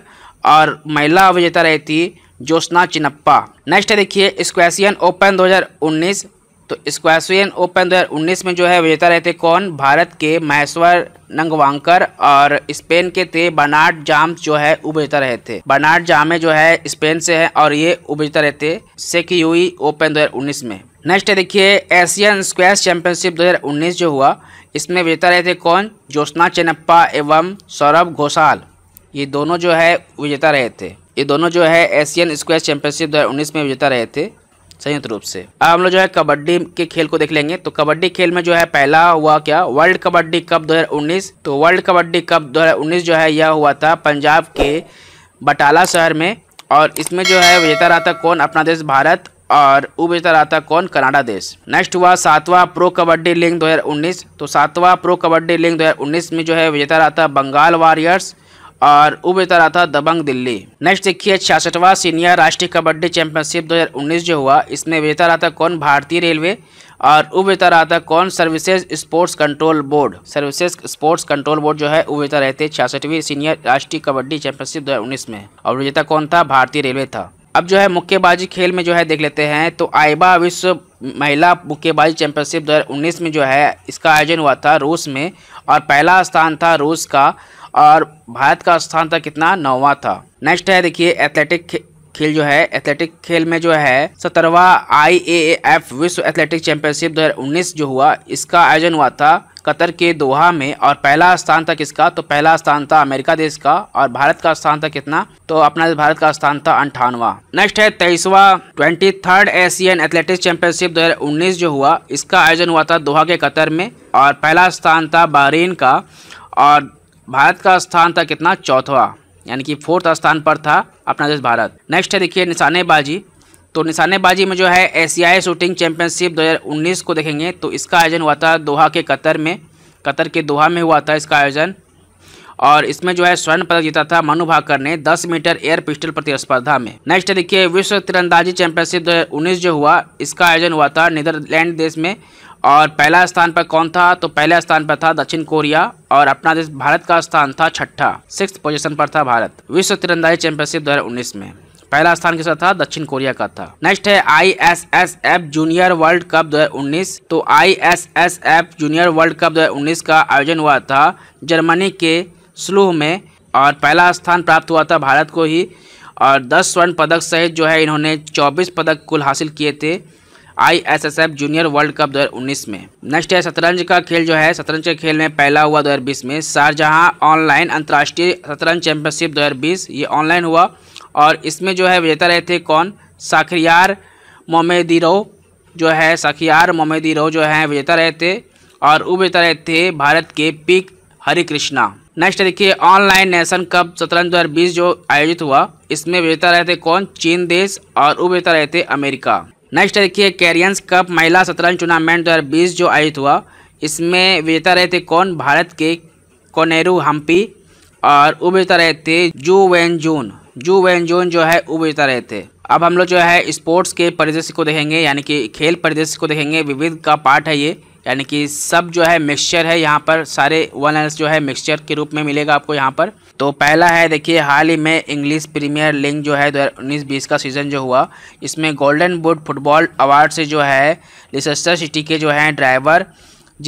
और महिला विजेता रही थी ज्योत्ना चिनप्पा नेक्स्ट है देखिए स्क्वेशियन ओपन 2019 तो स्क्वेशियन ओपन 2019 में जो है विजेता रहे थे कौन भारत के महेश्वर नंगवांकर और स्पेन के थे बनाट जाम जो है उभरता रहे थे बनाट जामे जो है स्पेन से है और ये उभरता रहते सेक्यूई ओपन 2019 में नेक्स्ट है देखिए एशियन स्क्वेश चैंपियनशिप 2019 जो हुआ इसमें विजेता रहे थे कौन ज्योत्ना चेनप्पा एवं सौरभ घोषाल ये दोनों जो है विजेता रहे थे ये दोनों जो है एशियन स्क्वायर चैंपियनशिप दो में विजेता रहे थे संयुक्त रूप से अब हम लोग जो है कबड्डी के खेल को देख लेंगे तो कबड्डी खेल में जो है पहला हुआ क्या वर्ल्ड कबड्डी कप 2019 तो वर्ल्ड कबड्डी कप 2019 जो है यह हुआ था पंजाब के बटाला शहर में और इसमें जो है विजेता रहा था कौन अपना देश भारत और उभरता रहा था कौन कनाडा देश नेक्स्ट हुआ सातवां प्रो कबड्डी लीग 2019 तो सातवां प्रो कबड्डी लीग 2019 में जो है विजेता रहा था बंगाल वॉरियर्स और उभरता रहा था दबंग दिल्ली नेक्स्ट देखिए छियासठवां सीनियर राष्ट्रीय कबड्डी चैंपियनशिप दो जो हुआ इसमें विजेता रहा था कौन भारतीय रेलवे और उभरता रहा था कौन services sports control board services sports control board जो है उभरता रहते छियासठवीं सीनियर राष्ट्रीय कबड्डी चैंपियनशिप दो में और विजेता कौन था भारतीय रेलवे था अब जो है मुक्केबाजी खेल में जो है देख लेते हैं तो आइबा विश्व महिला मुक्केबाजी चैंपियनशिप 2019 में जो है इसका आयोजन हुआ था रूस में और पहला स्थान था रूस का और भारत का स्थान था कितना नौवा था नेक्स्ट है देखिए एथलेटिक खेल जो है एथलेटिक खेल में जो है सत्रहवा आई ए एफ विश्व एथलेटिक चैंपियनशिप उन्नीस जो हुआ इसका आयोजन हुआ था कतर के दोहा में और पहला स्थान था किसका तो पहला स्थान था अमेरिका देश का और भारत का स्थान था कितना तो अपना भारत का स्थान था अंठानवा नेक्स्ट है तेईसवा twenty third Asian athletics championship दो जो हुआ इसका आयोजन हुआ था दोहा के कतर में और पहला स्थान था बहरीन का और भारत का स्थान था कितना चौथवा यानी कि फोर्थ स्थान पर था अपना देश भारत नेक्स्ट है देखिए निशानेबाजी तो निशानेबाजी में जो है एशियाई शूटिंग चैंपियनशिप 2019 को देखेंगे तो इसका आयोजन हुआ था दोहा के कतर में कतर के दोहा में हुआ था इसका आयोजन और इसमें जो है स्वर्ण पदक जीता था मनु भाकर ने 10 मीटर एयर पिस्टल प्रतिस्पर्धा में नेक्स्ट देखिए विश्व तिरंदाजी चैंपियनशिप 2019 जो हुआ इसका आयोजन हुआ था नीदरलैंड देश में और पहला स्थान पर कौन था तो पहला स्थान पर था दक्षिण कोरिया और अपना देश भारत का स्थान था छठा सिक्स पोजिशन पर था भारत विश्व तिरंदाजी चैंपियनशिप दो में पहला स्थान किसका था दक्षिण कोरिया का था नेक्स्ट है I S S F junior world cup दो तो I S S F junior world cup दो का आयोजन हुआ था जर्मनी के स्लूह में और पहला स्थान प्राप्त हुआ था भारत को ही और 10 स्वर्ण पदक सहित जो है इन्होंने 24 पदक कुल हासिल किए थे I S S F junior world cup 2019 में नेक्स्ट है शतरंज का खेल जो है शतरंज के खेल में पहला हुआ 2020 में शारजहां ऑनलाइन अंतर्राष्ट्रीय शतरंज चैंपियनशिप 2020 ये ऑनलाइन हुआ और इसमें जो है विजेता रहे थे कौन साखियार मोमेदीरो जो है साखियार मोमेदीरो जो है विजेता रहे थे और उभेता रहे थे भारत के पिक हरिकृष्णा नेक्स्ट देखिए ऑनलाइन नेशन कप सतरंज दो जो आयोजित हुआ इसमें विजेता रहे थे कौन चीन देश और उभेता रहे थे अमेरिका नेक्स्ट देखिए कैरियंस कप महिला शतरंज टूर्नामेंट दो जो आयोजित हुआ इसमें विजेता रहे थे कौन भारत के कोनेरू हम्पी और उभेता रहे थे जू वेन जून जू वैन जोन जो है उपजता रहे थे अब हम लोग जो है स्पोर्ट्स के परिदृश्य को देखेंगे यानी कि खेल परिदृश्य को देखेंगे विविध का पार्ट है ये यानी कि सब जो है मिक्सचर है यहाँ पर सारे वन एल्स जो है मिक्सचर के रूप में मिलेगा आपको यहाँ पर तो पहला है देखिए हाल ही में इंग्लिश प्रीमियर लीग जो है दो हज़ार उन्नीस बीस का सीज़न जो हुआ इसमें गोल्डन बुट फुटबॉल अवार्ड से जो है लिसेस्टर सिटी के जो हैं ड्राइवर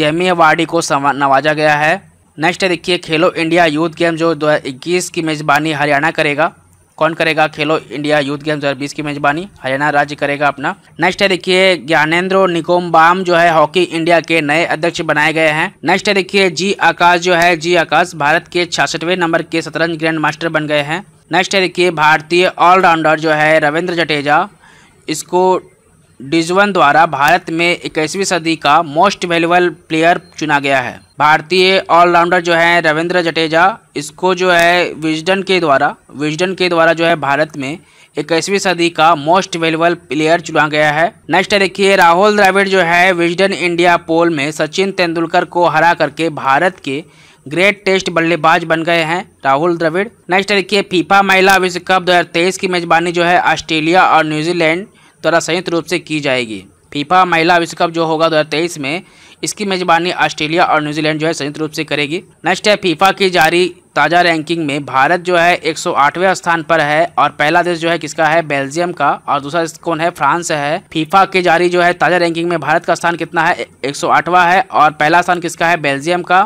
जेमी अवार्डी को नवाजा गया है नेक्स्ट है देखिए खेलो इंडिया यूथ गेम जो इक्कीस की मेज़बानी हरियाणा करेगा कौन करेगा खेलो इंडिया यूथ गेम दो की मेजबानी हरियाणा राज्य करेगा अपना नेक्स्ट है देखिए ज्ञानेन्द्र बाम जो है हॉकी इंडिया के नए अध्यक्ष बनाए गए हैं नेक्स्ट है देखिए जी आकाश जो है जी आकाश भारत के छियासठवें नंबर के शतरंज ग्रैंड मास्टर बन गए हैं नेक्स्ट है देखिए भारतीय ऑलराउंडर जो है रविंद्र जडेजा इसको डिजवन द्वारा भारत में इक्कीसवीं सदी का मोस्ट वेल्युबल प्लेयर चुना गया है भारतीय ऑलराउंडर जो है रविंद्र जडेजा इसको जो है विजडन के द्वारा विजडन के द्वारा जो है भारत में इक्कीसवीं सदी का मोस्ट वेल्युबल प्लेयर चुना गया है नेक्स्ट देखिए राहुल द्रविड़ जो है विजडन इंडिया पोल में सचिन तेंदुलकर को हरा करके भारत के ग्रेट टेस्ट बल्लेबाज बन गए हैं राहुल द्रविड़ नेक्स्ट देखिए फीफा महिला विश्व कप 2023 की मेजबानी जो है ऑस्ट्रेलिया और न्यूजीलैंड द्वारा संयुक्त रूप से की जाएगी फीफा महिला विश्व कप जो होगा 2023 में इसकी मेजबानी ऑस्ट्रेलिया और न्यूजीलैंड जो है संयुक्त रूप से करेगी नेक्स्ट है फीफा की जारी ताज़ा रैंकिंग में भारत जो है 108वें स्थान पर है और पहला देश जो है किसका है बेल्जियम का और दूसरा कौन है फ्रांस है फीफा के जारी जो है ताज़ा रैंकिंग में भारत का स्थान कितना है 108वां है और पहला स्थान किसका है बेल्जियम का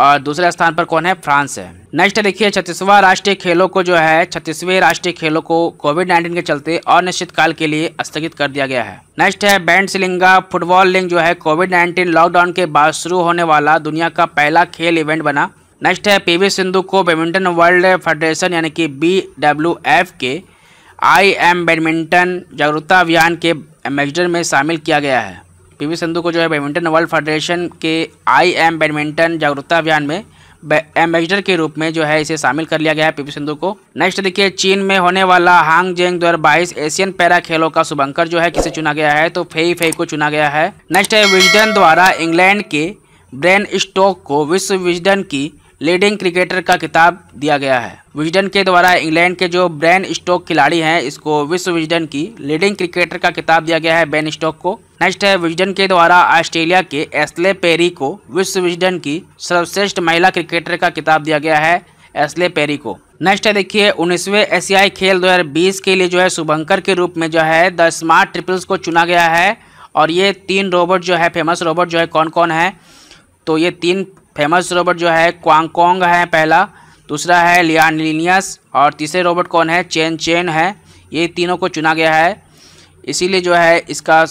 और दूसरे स्थान पर कौन है फ्रांस है नेक्स्ट देखिए छत्तीसवा राष्ट्रीय खेलों को जो है छत्तीसवें राष्ट्रीय खेलों को कोविड नाइन्टीन के चलते अनिश्चित काल के लिए स्थगित कर दिया गया है नेक्स्ट है बैंड सिलिंगा फुटबॉल लीग जो है कोविड नाइन्टीन लॉकडाउन के बाद शुरू होने वाला दुनिया का पहला खेल इवेंट बना नेक्स्ट है पी सिंधु को बैडमिंटन वर्ल्ड फेडरेशन यानी कि बी के आई एम बैडमिंटन जागरूकता अभियान के एम्बेसडर में शामिल किया गया है पीवी सिंधु को जो है बैडमिंटन वर्ल्ड फेडरेशन के आई एम बैडमिंटन जागरूकता अभियान में एम्बेसडर के रूप में जो है इसे शामिल कर लिया गया है पीवी सिंधु को नेक्स्ट देखिए चीन में होने वाला हांग जेंग दो एशियन पैरा खेलों का शुभंकर जो है किसे चुना गया है तो फेई फेई को चुना गया है नेक्स्ट है विजडन द्वारा इंग्लैंड के ब्रेन स्टोक को विश्व विजडन की लीडिंग क्रिकेटर का किताब दिया गया है विजडन के द्वारा इंग्लैंड के जो ब्रेन स्टोक खिलाड़ी हैं इसको विश्व विजडन की लीडिंग क्रिकेटर का किताब दिया गया है बेन स्टोक को नेक्स्ट है विजडन के द्वारा ऑस्ट्रेलिया के एस्ले पेरी को विश्व विजडन की सर्वश्रेष्ठ महिला क्रिकेटर का किताब दिया गया है एस्ले पेरी को नेक्स्ट है देखिए उन्नीसवें एशियाई खेल 2020 के लिए जो है शुभंकर के रूप में जो है द स्मार्ट ट्रिपल्स को चुना गया है और ये तीन रोबोट जो है फेमस रोबोट जो है कौन कौन है तो ये तीन फेमस रोबोट जो है क्वांगकोंग है पहला दूसरा है लियानियस और तीसरे रोबोट कौन है चेन चेन है ये तीनों को चुना गया है इसीलिए जो है इसका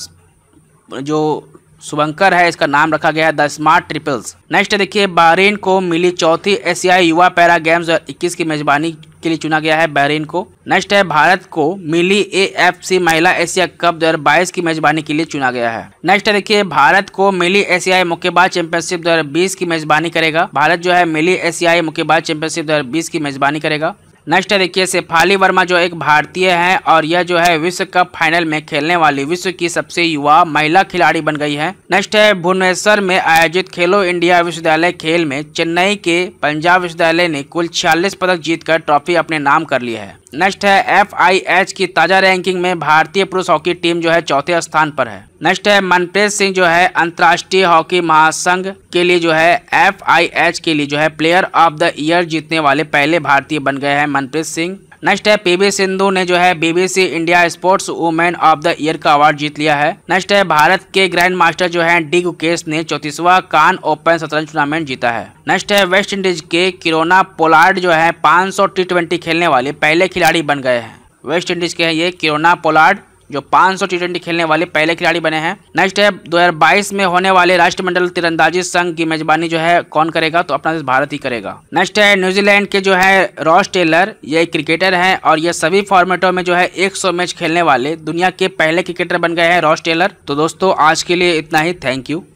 जो शुभंकर है इसका नाम रखा गया है द स्मार्ट ट्रिपल्स नेक्स्ट देखिए बहरीन को मिली चौथी एशियाई युवा पैरा गेम्स इक्कीस की मेजबानी के लिए चुना गया है बहरीन को नेक्स्ट है भारत को मिली एएफसी महिला एशिया कप 2022 की मेजबानी के लिए चुना गया है नेक्स्ट है देखिए भारत को मिली एशियाई मुक्केबाज चैंपियनशिप 2020 की मेजबानी करेगा भारत जो है मिली एशियाई मुक्केबाज चैंपियनशिप 2020 की मेजबानी करेगा नेक्स्ट देखिए शेफाली वर्मा जो एक भारतीय हैं और यह जो है विश्व कप फाइनल में खेलने वाली विश्व की सबसे युवा महिला खिलाड़ी बन गई है नेक्स्ट है भुवनेश्वर में आयोजित खेलो इंडिया विश्वविद्यालय खेल में चेन्नई के पंजाब विश्वविद्यालय ने कुल छियालीस पदक जीतकर ट्रॉफी अपने नाम कर ली है नेक्स्ट है एफ की ताज़ा रैंकिंग में भारतीय पुरुष हॉकी टीम जो है चौथे स्थान पर है नेक्स्ट है मनप्रीत सिंह जो है अंतर्राष्ट्रीय हॉकी महासंघ के लिए जो है एफ के लिए जो है प्लेयर ऑफ द ईयर जीतने वाले पहले भारतीय बन गए हैं मनप्रीत सिंह नेक्स्ट है पीवी सिंधु ने जो है BBC India sports women of the year का अवार्ड जीत लिया है नेक्स्ट है भारत के ग्रैंड मास्टर जो है डी गुकेश ने चौतीसवा कान ओपन शतरंज टूर्नामेंट जीता है नेक्स्ट है वेस्ट इंडीज के किरोना पोलार्ड जो है पांच टी ट्वेंटी खेलने वाले पहले खिलाड़ी बन गए हैं वेस्ट इंडीज के हैं ये किरोना पोलार्ड जो 500 टी खेलने वाले पहले खिलाड़ी बने हैं नेक्स्ट है 2022 में होने वाले राष्ट्रमंडल तीरंदाजी संघ की मेजबानी जो है कौन करेगा तो अपना देश भारत ही करेगा नेक्स्ट है न्यूजीलैंड के जो है रॉस टेलर ये क्रिकेटर है और ये सभी फॉर्मेटों में जो है एक मैच खेलने वाले दुनिया के पहले क्रिकेटर बन गए हैं रॉस टेलर तो दोस्तों आज के लिए इतना ही थैंक यू